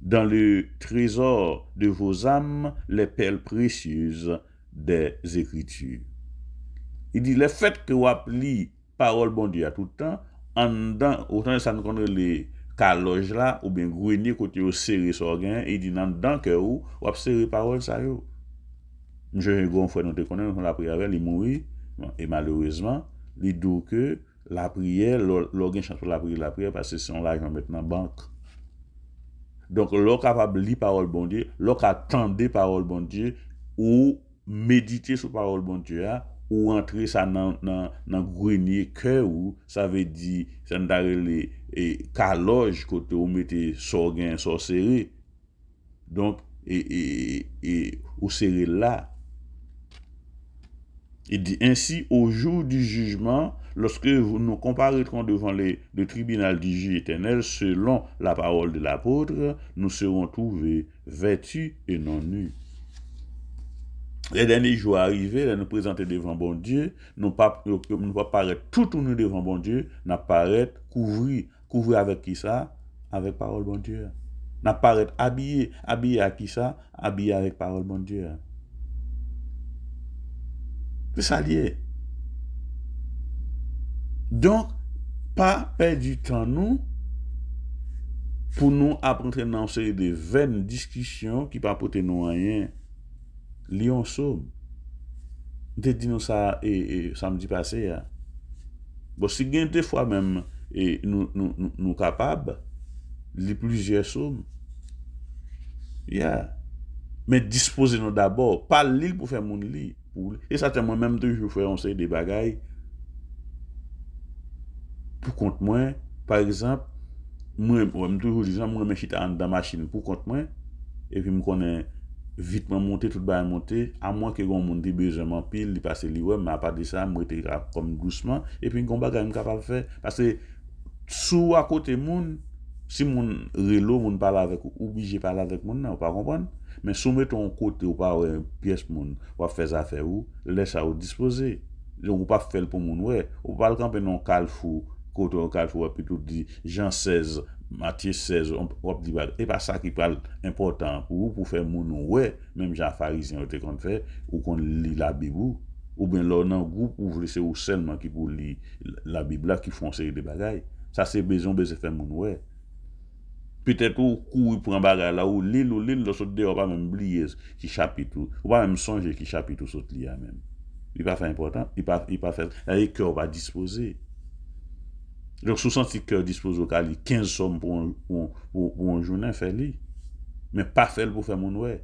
B: dans le trésor de vos âmes les pelles précieuses des écritures. I di le fet ke wap li parol bondi ya toutan, an dan, wotan sa nou konnen li kaloj la, ou ben gwenye kote yo sere sor gen, e di nan dan ke ou, wap sere parol sa yo. Nje gen yon fwen nou te konnen, nou kon la priya ven, li moui, e malourezman, li dou ke la priye, lor gen chanso la priye, la priye pa se son la jan met nan bank. Donk lor kapab li parol bondi, lor kapab tende parol bondi, ou medite sou parol bondi ya, ou, ou antre sa nan grenye kè ou, sa ve di, sa nan dare le kaloj kote ou mette sorgen sor sere, donk, e ou sere la. E di, ansi, ou joun di jujman, loske nou komparetron devan le tribunal di ju etenel, selon la parol de l'apotre, nou seron touve vetu e nan nou. Le deni jou arive, le nou prezante devan bon die, nou pa paret toutou nou devan bon die, nou paret kouvri, kouvri avek ki sa, avek parol bon die. Nou paret abye, abye a ki sa, abye avek parol bon die. Pe sa liye. Donk, pa perdi tan nou, pou nou aprente nan seri de ven diskisyon ki pa apote nou anyen. li yon soum. De dinosa e samdi pase ya. Bo si gen te fwa mem e nou kapab, li plijer soum. Ya. Me dispose nou d'abor, pa li pou fè moun li. E saten mwen menm toujou fè yon sey de bagay pou kont mwen. Par exemple, mwen mwen mwen chit an dan machin pou kont mwen e pi mwen konen Vitman monte, tout ba y monte, a mwen ke yon monte bejèman pil, li pase li wè, mwen apade sa, mwen te grap kom gousman, epi yon kompa gayen kapal fè, pase sou akote moun, si moun relo, moun pale avek ou, ou bije pale avek moun nan, ou pa kompon, men sou meton akote ou pa wè pièche moun, wè fè zafè ou, lè sa ou dispose, ou pa fèl pou moun wè, ou pale kanpe nan kal fou. Kote wakal fwa pitou di Jean XVI, Matthieu XVI Op di bagay E pa sa ki pral important pou Pou fe moun wè Mèm jan Fariz yon te kon fè Ou kon li la bibou Ou ben lò nan goup pou vlesè ou selman ki pou li La bibou la ki fon seri de bagay Sa se bezon bezè fe moun wè Pite pou kou yon pran bagay la Ou lin ou lin lò sot de yon pa mèm bliye Ki chapitou Ou pa mèm sonje ki chapitou sot li ya mèm Yon pa fe important Yon pa fe E yon ki yon pa dispose Lòk sou santi kèr dispòs wò ka li, 15 som pou woun jounen fè li. Mè pa fèl pou fè moun wè.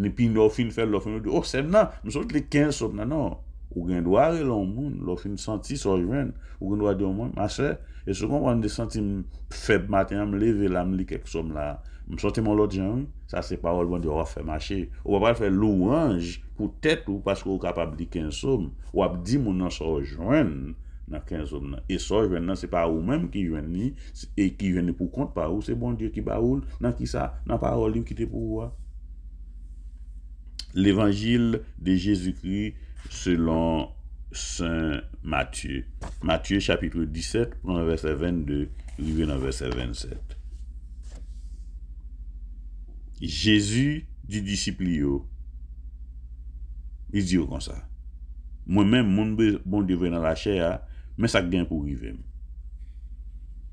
B: Nè pi nou wò fin fèl, lò fin wò di, o, sè mnan, mè sò fè lè 15 som nan nan. Ou gen dwa re lò moun, lò fin santi sò jounen, ou gen dwa di wò moun, masè. E sò kon wò an de santi mp fèb matè an m lè vè lam li kèk som la. M santi mwen lò djan, sa se parol wò an de wò fèm achè. Ou wò pa fè louanj pou tèt ou pask wò wò kapab li 15 som, wò ap di moun nan sò jounen. E soj ven nan se pa ou menm ki ven ni E ki ven pou kont pa ou Se bon diyo ki ba ou nan ki sa Nan pa ou li mkite pou ou a L'Evangil De Jezikri Selon Saint Matthieu Matthieu chapitre 17 1 verset 22 1 verset 27 Jezou Di disiplio I diyo kon sa Mwen menm Bon diyo ven nan la chè ya Men sak gen pou vivem.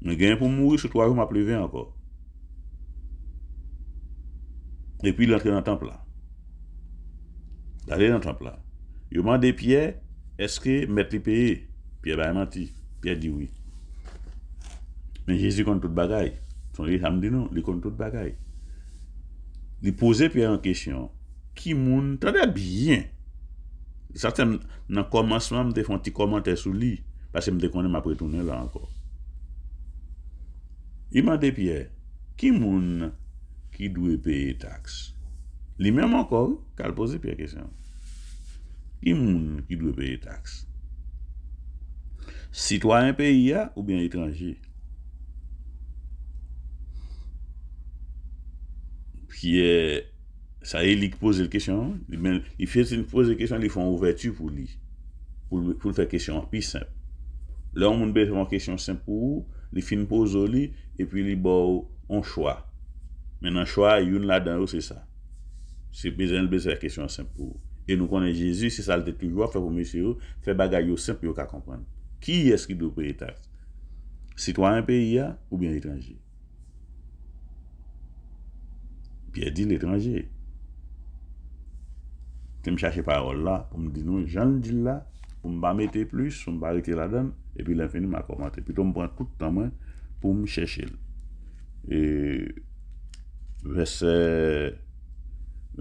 B: Men gen pou mouri sou 3 jou ma pleve anko. E pi lantre nan temple la. Lantre nan temple la. Yo man de piye, eske met li peye. Piye ba yaman ti. Piye diwi. Men Jezi kon tout bagay. Son li hamdi nou. Li kon tout bagay. Li pose piye an kesyon. Ki moun tade biyen. Sartem nan komansman mte fon ti komantè sou li. Li. Pase m de konen ma pritounen la ankor. Iman de piye, ki moun ki dwe peye taks? Li menm ankor, kal pose piye kesyon. Ki moun ki dwe peye taks? Sitwa yon peyi ya, ou bien yon trangye? Pye, sa yon li pose l kesyon, li fye pose l kesyon, li fwen ouvertu pou li. Pou l fwe kesyon pi semp. Lè ou moun bè seman kèsyon semp pou ou, li fin pou ou zoli, e pi li bou ou an chwa. Men an chwa, youn la dan ou se sa. Se bèzen lè bè seman kèsyon semp pou ou. E nou konen Jezou, se sa lè te toujwa, fè pou mèsyou, fè bagay yo semp pou yo ka kompwen. Ki yè skidou pwè etat? Sitoan yon peyi ya, ou bè yon etranjè? Pi yè di l'etranjè. Te m chache parol la, pou m di nou, jan l di la, pou m ba mette plus, pou m ba rete la den, epi l'infinim a komate. Pi ton m pran kout tan mwen pou m chèche l. E... Vese...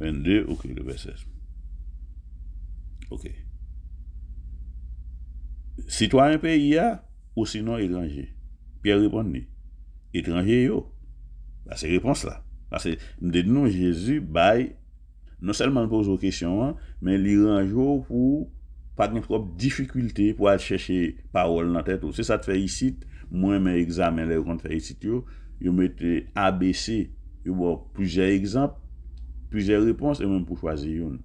B: 22, ok, le vese. Ok. Si to an pe y a, ou si non y drangye? Pi repon ni. Y drangye yo. A se repons la. A se, de nou jesu bay, nou selman pou zokisyon an, men li ranjou pou... Fak ni fkop difikulte pou al chèche parol nan tèt ou. Se sa te fè yisit, mwen men examen lè yon kon te fè yisit yo, yon mwete abese yon wò pwize egzamp, pwize repons e mwen pou chwazi yon.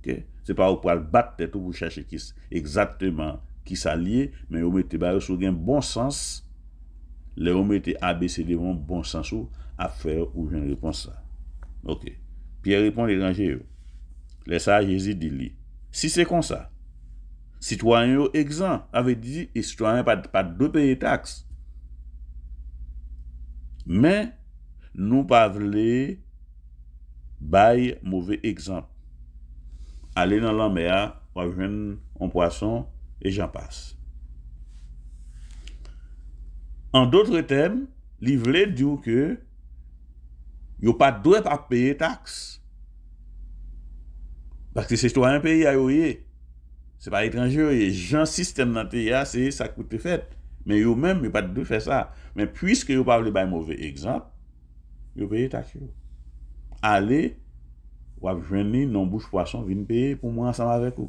B: Ok? Se pa wò pou al bat tèt ou pou chèche ki, exactement ki sa liye, men yon mwete barè sou gen bon sens, lè yon mwete abese devon bon sens ou, a fè ou jen repons sa. Ok. Pi repon lè lan jè yo. Lè sa jè zi di li. Si se kon sa, Citoyen yo egzan, avè di, e citoyen pa dè paye taks. Mè, nou pa vle bay mouvè egzan. Ale nan lan mè a, wè ven an poason, e jan pas. An dòtre tem, li vle djou kè, yo pa dwe pa paye taks. Bak se citoyen paye a yo ye, Se pa etranje yo, e yon sistem nan te yase, sa koute fèt. Men yo men, yo pati do fè sa. Men pwiske yo pavle bay mouve egzamp, yo paye tak yo. Ale, wap jweni, nan bouj pwason, vin paye pou mwen ansan avèk yo.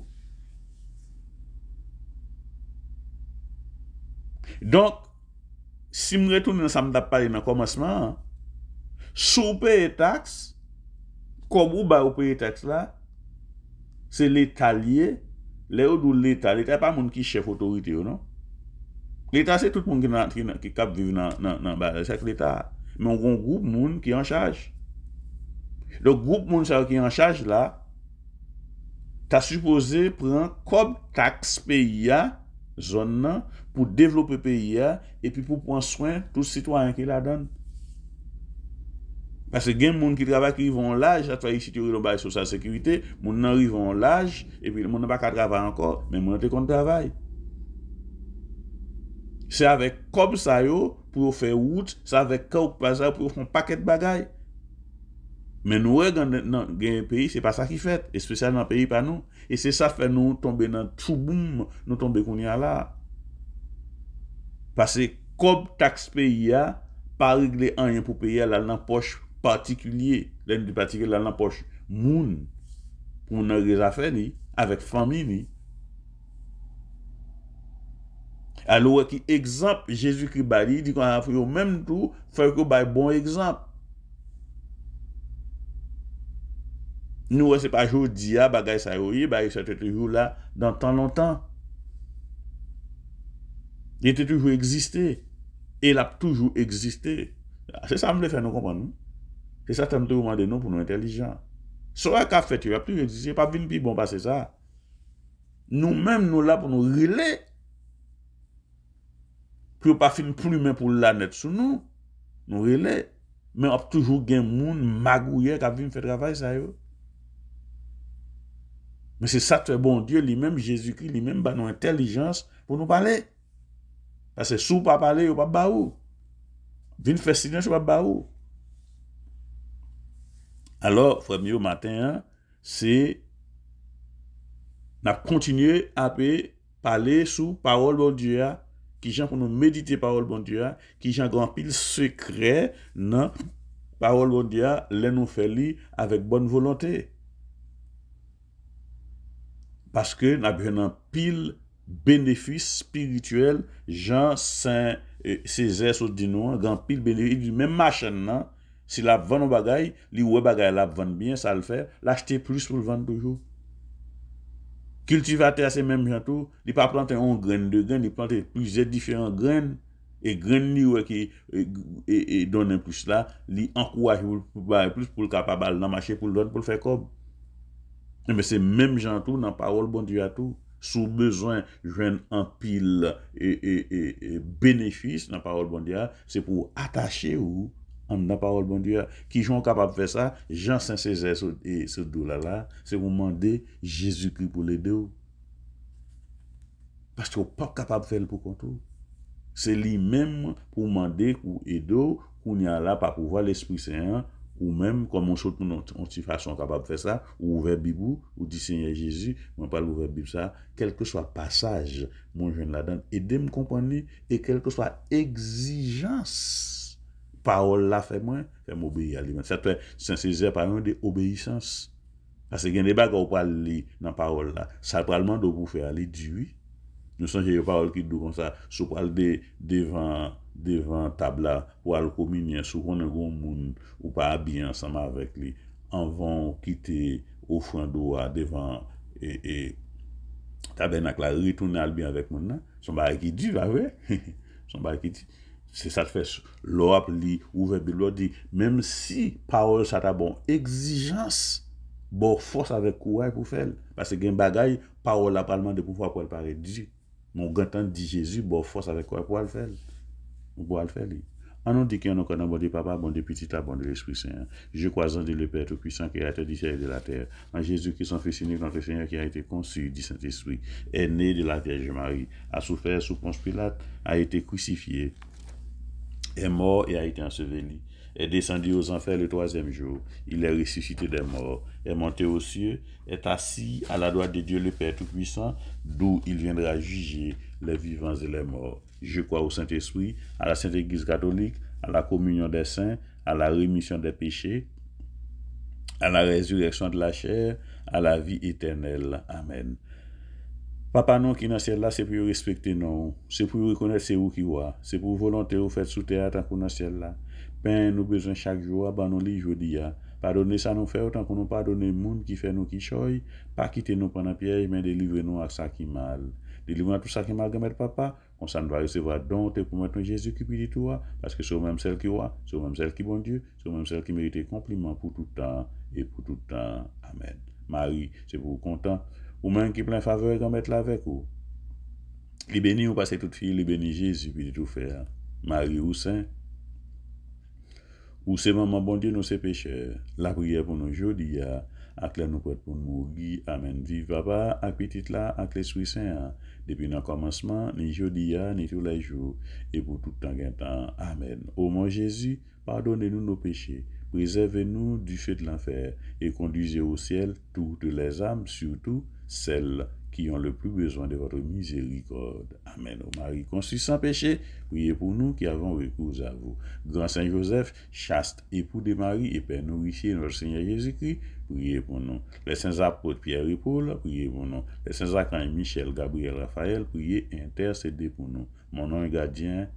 B: Donk, si mre tou nan samdap paye nan komasman, sou paye taks, kobou bay ou paye taks la, se le talye Lè ou dou l'Etat, l'Etat e pa moun ki chef otorite ou non. L'Etat se tout moun ki kap viv nan barè, seke l'Etat. Moun roun goup moun ki an chaj. Lò goup moun sa wè ki an chaj la, ta suppose prenen kob taks PIA zon nan pou devlope PIA e pi pou pon swen tout sitwanyan ki la dan. Pase gen moun ki travay ki rivon laj, atwa yi siti yon baye sosyal sekurite, moun nan rivon laj, epi moun nan baka travay ankor, men moun an te kont travay. Se avek kob sa yo, pou yo fe wout, se avek kob pa sa yo, pou yo fon paket bagay. Men nou re gen peyi, se pa sa ki fet, espesyal nan peyi pa nou. E se sa fe nou tombe nan trouboum, nou tombe kon yon la. Pase kob taks peyi ya, pa rigle an yon pou peyi ya, la nan poch pou, patikulye, lèm di patikè lèm lèm poch moun, pou nou gèz a fè ni, avèk fami ni. A lou wè ki egzamp, jèzu ki bari, di kon a ah, fè yo mèm tou, fè wè ko bè bon egzamp. Nou wè se pa jò diya, ah, bè gèy sa yo yè, bè yè se te toujou la, dan tan lontan. Yè te toujou egzistè, el ap toujou egzistè. Se sa mè le fè nou kompè nou. Se sa temte ou mande nou pou nou entelijant. So a ka fet yo ap tou re dizi. Je pa vin pi bon pa se sa. Nou men nou la pou nou rile. Pou yo pa fin pou li men pou lanet sou nou. Nou rile. Men ap toujou gen moun magouye ka vin fe dravay sa yo. Men se sa te bon diyo li men jesu kri li men ba nou entelijans pou nou pale. Sa se sou pa pale yo pa ba ou. Vin fe silenche yo pa ba ou. alor, fwèm yo maten, se na kontinye apè pale sou parol bon diya, ki jan konon medite parol bon diya, ki jan gran pil sekre nan parol bon diya lè non fè li avèk bon volante. Paske nan apè nan pil benefis spirituel jan se euh, zè sou di nou, nan pil benefis, di men machan nan, Si la ban bon bon ou bagay, li wè bagay la ban bien, sa l'fè, l'achete plus pou l'van toujou. Kiltive a te ase menm jantou, li pa planten an gren de gren, li planten plize diferent gren, e gren li wè ki donnen plus la, li an kouache pou l'bare plus pou l'kapabal nan machè pou l'don pou l'fè kob. Mè se menm jantou nan parol bondi a tou. Sou bezwen jen an pil e benefis nan parol bondi a, se pou atache ou, an nan parol bon diya ki joun kapab fè sa jansan se zè se dou la la se pou mande jésus ki pou le de ou paske ou pa kapab fè l pou kontou se li men pou mande ou edou ou nyan la pa pou vwa l espri se yon ou men komon sotoun ou si fason kapab fè sa ou ouve bibou ou di se nye jésus mwen pal ouve bibou sa kelke swa pasaj mon joun la dan edem kompany e kelke swa egzijans parol la fe mwen, fe m obeye a li men. Sa te sensilize pa mwen de obeyesans. Pase gen de bag a ou pal li nan parol la, sa talman do pou fe a li diwi. Nou san jere parol ki do kon sa sou pal de devan tabla wal komi mwen sou kon nan goun moun ou pa abye ansama avek li anvan ou kite ou fran do a devan e tabe nak la ritoun al bi anvek mwen nan. Son ba ki di va ve? Se sa te fes, lo ap li, ouve bilbo di. Mem si, pa ou sa ta bon, egzijans, bo fos avek kouay pou fel. Pase gen bagay, pa ou la palman de pou fwa pou el pare. Di, moun gantan di Jezu, bo fos avek kouay pou el fel. Moun pou el fel li. Anon di ki anon konan, bon di papa, bon de pitita, ah, bon de l'esprit Seigneur. Je kwa zan di le petre kuisan ki a ete di seye de la terre. Anon di ki anon konan, bon de pitita, bon de l'esprit Seigneur. Anon di ki anon konan, bon de pitita, bon de l'esprit Seigneur. est mort et a été enseveli, est descendu aux enfers le troisième jour, il est ressuscité des morts, est monté aux cieux, est assis à la droite de Dieu le Père Tout-Puissant, d'où il viendra juger les vivants et les morts. Je crois au Saint-Esprit, à la Sainte Église catholique, à la communion des saints, à la rémission des péchés, à la résurrection de la chair, à la vie éternelle. Amen. Papa nou ki nasyèl la, se pou yo respekte nou. Se pou yo rekonèl se ou ki wè. Se pou yo volante ou fèd sou teat an pou nasyèl la. Ben nou bezan chak jwa, ban nou li jodi ya. Padone sa nou fè, utan kon nou padone moun ki fè nou ki choy. Pa kite nou pan apyèj, men delivre nou a sa ki mal. Delivre nou a tout sa ki mal, gamèd papa. Kon sa nou va resevwa don, te pou mèd nou jèzou ki pidi tou wè. Paske sou mèm sel ki wè, sou mèm sel ki bon dieu. Sou mèm sel ki mèrite kompliment pou tout an. Et pou tout an. Amen. Mari, se pou yo kontan. Ou men ki plen favek an met la vek ou. Li beni ou pase tout fi. Li beni Jezou. Li beni tout fe. Mari ou sen. Ou se maman bondi nou se peche. La priye pou nou jodi ya. Akle nou pot pou nou gi. Amen. Viv baba. Akle tit la. Akle soui sen ya. Depi nan komanseman. Ni jodi ya. Ni tout lajou. E pou toutan gen tan. Amen. Ou moun Jezou. Pardonne nou nou peche. Preseve nou du fe de lanfer. E kondize ou siel. Toutou les ames. Soutou. celles qui ont le plus besoin de votre miséricorde. Amen. Au Marie conçue sans péché, priez pour nous qui avons recours à vous. Grand Saint Joseph, chaste époux de Marie et Père nourricier notre Seigneur Jésus-Christ, priez pour nous. Les saints apôtres Pierre et Paul, priez pour nous. Les saints archanges Michel, Gabriel, Raphaël, priez, intercéder pour nous. Mon nom est gardien,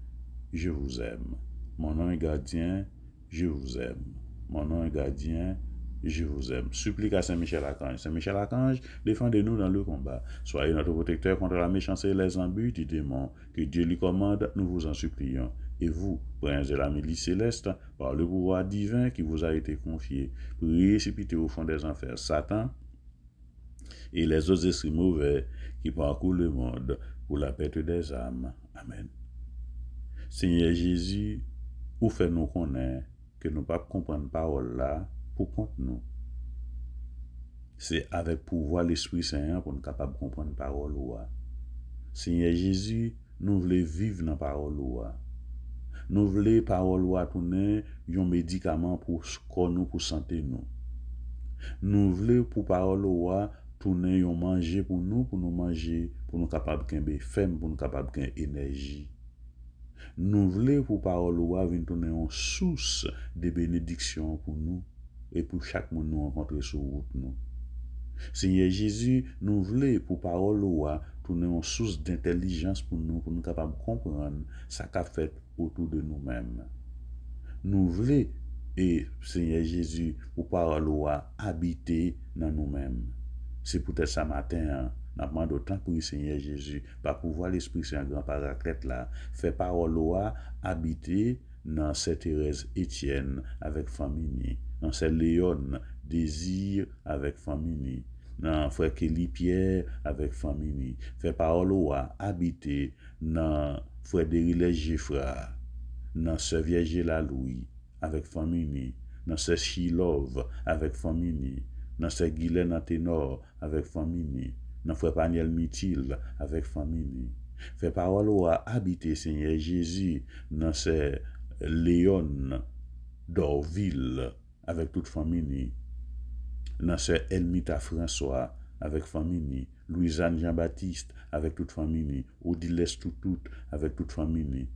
B: je vous aime. Mon nom est gardien, je vous aime. Mon nom est gardien, je vous aime. Supplique à Saint-Michel-Archange. Saint-Michel-Archange, défendez-nous dans le combat. Soyez notre protecteur contre la méchanceté et les embûches du démon. Que Dieu lui commande, nous vous en supplions. Et vous, prince de la milice céleste, par le pouvoir divin qui vous a été confié, précipitez au fond des enfers Satan et les autres esprits mauvais qui parcourent le monde pour la perte des âmes. Amen. Seigneur Jésus, ou fait nous connaître que nous ne comprenons pas parole là, pou kont nou. Se avek pouvoa l'espli seyan pou nou kapab kompon parol ouwa. Senye Jezu, nou vle vive nan parol ouwa. Nou vle parol ouwa tounen yon medikaman pou skon nou, pou sante nou. Nou vle pou parol ouwa tounen yon manje pou nou, pou nou manje, pou nou kapab ken be fem, pou nou kapab ken enerji. Nou vle pou parol ouwa vin tounen yon sous de benediksyon pou nou. e pou chak moun nou an kontre sou wout nou. Seigne Jésus, nou vle pou parol ouwa pou nou yon souse d'intellijans pou nou, pou nou kapab konpren sa ka fèt woutou de nou men. Nou vle e, seigne Jésus, pou parol ouwa habite nan nou men. Se pou tè sa matin, nan pman do tan pou yon seigne Jésus, pa pou vwa l'espri se yon gran padre aklet la, fe parol ouwa habite nan se Terese Etienne avek famini. nan se Leon Dezir avèk famini, nan fwe Kelipier avèk famini, fe paolo a abite nan fwe Derile Jifra, nan se Vierge Laloui avèk famini, nan se Shilov avèk famini, nan se Gile Natenor avèk famini, nan fwe Panyel Mithil avèk famini, fe paolo a abite Senye Jezi nan se Leon Dorville avèk, avec toute famille, Nasser Elmita François, avec famille, Louis-Anne Jean-Baptiste, avec toute famille, Odile Toutout, avec toute famille,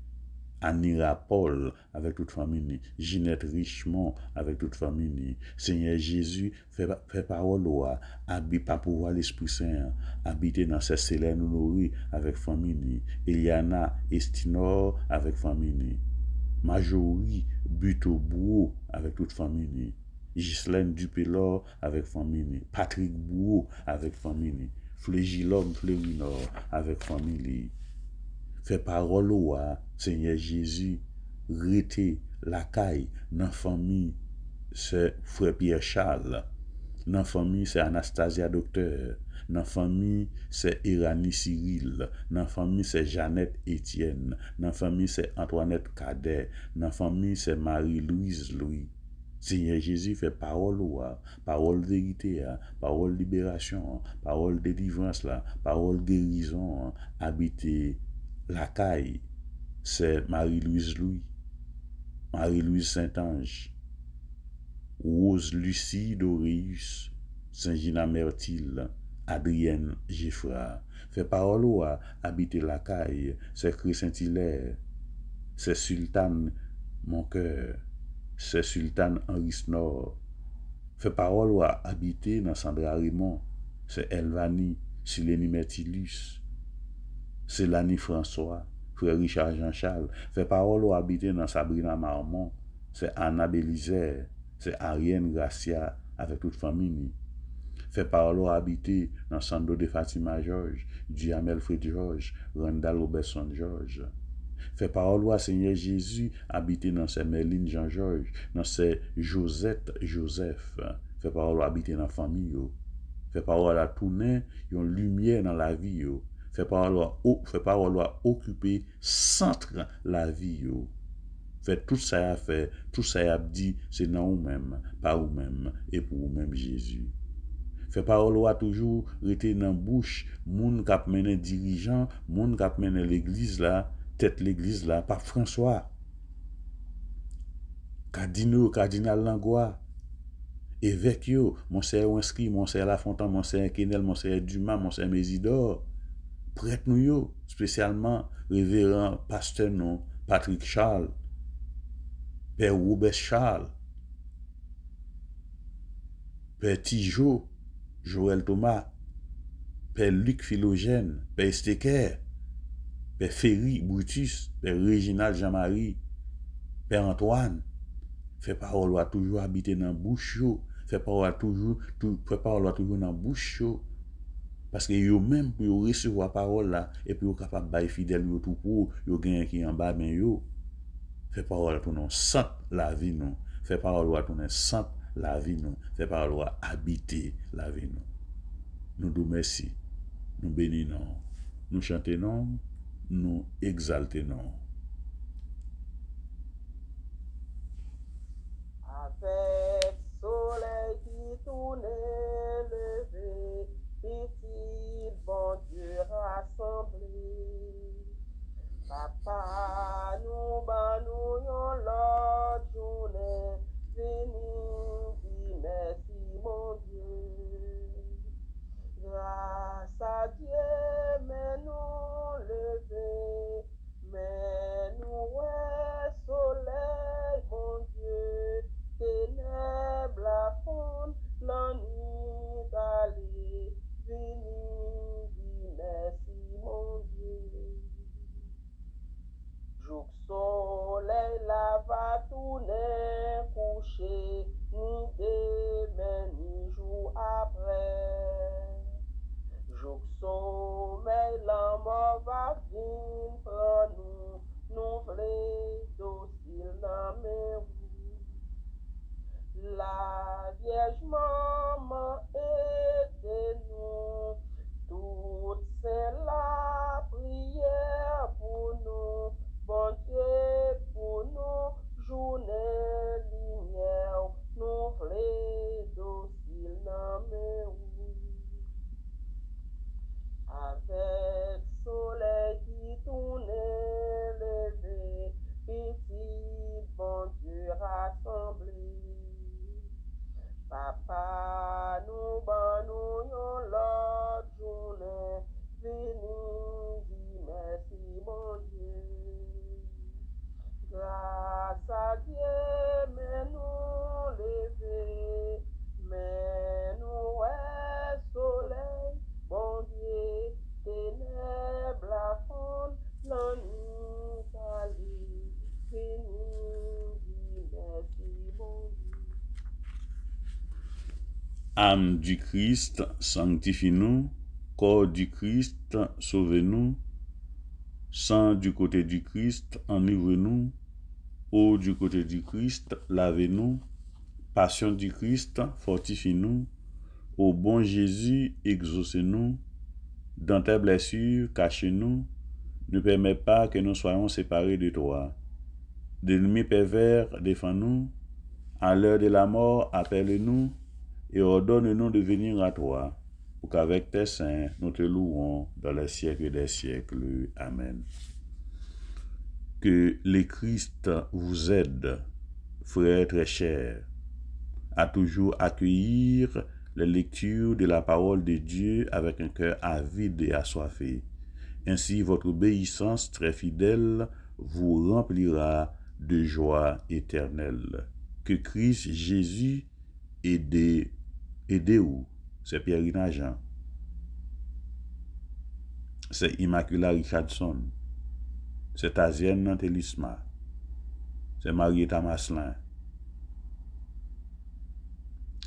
B: Anira Paul, avec toute famille, Ginette Richemont, avec toute famille, Seigneur Jésus, fais parole oh, à, habite par pouvoir l'Esprit Saint, Habite dans cette célèbre nourri avec famille, Eliana Estinor, avec famille, Majorie, Buto Buwo avèk tout famini, Jislen Dupelo avèk famini, Patrik Buwo avèk famini, Fleji Lom Fleminor avèk famini, Fè parolo wa, Senye Jezu, Grete Lakaï, Nan fami se Frépier Charles, Nan fami se Anastasia Dokter, nan fami se Erani Cyril, nan fami se Jeannette Etienne, nan fami se Antoinette Cadet, nan fami se Marie-Louise Louis. Seigneur Jésus fe parol ou a, parol derite a, parol liberasyon, parol derivans la, parol derizon a, abite lakay, se Marie-Louise Louis, Marie-Louise Saint-Ange, Rose Lucie Doréus, Saint-Gina Mertil la, Adrien Giffra Fè parol ou a abite Lakaï Sè Chris Saint-Hilaire Sè Sultan Moncoeur Sè Sultan Henri Snor Fè parol ou a abite nan Sandra Raymond Sè Elvany Sè Lenny Mertilus Sè Lanny François Frère Richard Jean Charles Fè parol ou a abite nan Sabrina Marmont Sè Anna Bélizère Sè Ariane Gracia Fè pa ou lwa abite nan sando de Fatima George, di Amel Fred George, Rondalo Besson George. Fè pa ou lwa, Seigneur Jezu, abite nan se Merline Jean-Georges, nan se Josette Joseph. Fè pa ou lwa abite nan fami yo. Fè pa ou lwa la tounen yon lumye nan la vi yo. Fè pa ou lwa okupe, santre la vi yo. Fè tout sa ya fe, tout sa ya apdi, se nan ou mem, pa ou mem, epou ou mem Jezu. Fè parolwa toujou, rete nan bouch, moun kap mene dirijan, moun kap mene l'eglize la, tèt l'eglize la, pa François. Kadino, kardinal langwa, evèk yo, monsè yon inskri, monsè yon la fontan, monsè yon kenel, monsè yon duma, monsè yon mezidor, prèt nou yo, spesyalman, reveren, paster non, Patrick Charles, pè Roubès Charles, pè Tijoux, Jourel Thomas, Pè Luc Filogen, Pè Steker, Pè Ferry Brutus, Pè Regina Jamari, Pè Antoine, Fè parol wak toujou abite nan bouch yo, Fè parol wak toujou nan bouch yo, Paseke yo menm pou yo resivwa parol la, E pou yo kapak bay fidel yo toukou, Yo genye ki yon ba men yo, Fè parol wak tou nan sap la vi non, Fè parol wak tou nan sap, la vie nous. par loi habiter la vie nous. Nous nous merci. Nous bénissons. Nous chantons. Nous exaltons.
A: Avec soleil qui tourne levé, petit bon Dieu rassemblé. Papa, nous, bannouillons nous, l'autre journée, Merci mon Dieu. Grâce à Dieu, mais nous levés, mais nous ouais, soleil, mon Dieu, ténèbres la fondent l'ennui nuit d'aller, venir.
B: âme du Christ, sanctifie-nous, corps du Christ, sauvez nous sang du côté du Christ, enivre-nous, eau du côté du Christ, lavez-nous, passion du Christ, fortifie-nous, au bon Jésus, exaucez-nous, dans tes blessures, cachez-nous, ne permets pas que nous soyons séparés de toi. D'ennemis pervers, défends-nous, à l'heure de la mort, appelle-nous, et ordonne-nous de venir à toi, pour qu'avec tes saints, nous te louons dans les siècles des siècles. Amen. Que le Christ vous aide, frères très chers, à toujours accueillir la lecture de la parole de Dieu avec un cœur avide et assoiffé. Ainsi, votre obéissance très fidèle vous remplira de joie éternelle. Que Christ Jésus aide. Edeou, se Pierina Jean, se Immacula Richardson, se Tazienne Nantelisma, se Marie Tamaslin,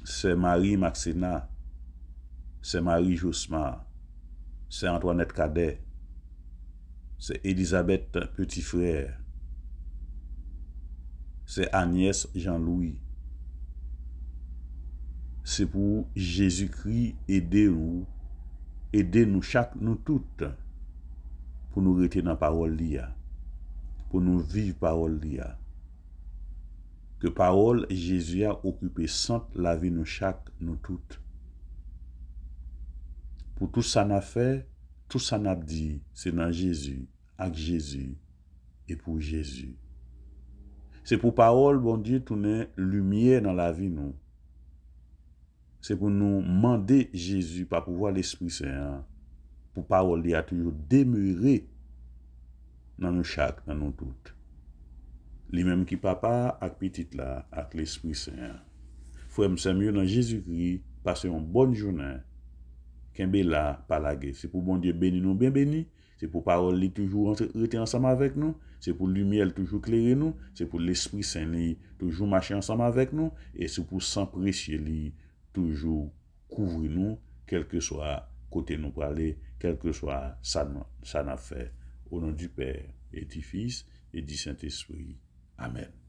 B: se Marie Maxena, se Marie Jousma, se Antoine Etcadet, se Elisabeth Petit Frère, se Agnès Jean-Louis, Se pou Jésus-Christ Ede ou Ede nou chak nou tout Pou nou rete nan parol liya Pou nou vive parol liya Ke parol Jésus-ya okupe Sant la vi nou chak nou tout Pou tout sa na fe Tout sa na di Se nan Jésus Ak Jésus E pou Jésus Se pou parol bon Dieu Tounen lumye nan la vi nou Se pou nou mande Jezou pa pou vwa l'Espri Seyyan, pou parol li a toujou demure nan nou chak, nan nou tout. Li menm ki papa ak petit la ak l'Espri Seyyan. Fwem semyon nan Jezou kri, pase yon bon jounan, kenbe la palage. Se pou bon Diyo beni nou ben beni, se pou parol li toujou rete ansam avek nou, se pou lumiel toujou kleri nou, se pou l'Espri Seyyan li toujou mache ansam avek nou, e se pou san presye li, Toujours couvrons-nous, quel quel soit soit nous nous quel quel soit ça, ça na fait Au nom du Père, et du Fils,
A: et du Saint-Esprit. Amen.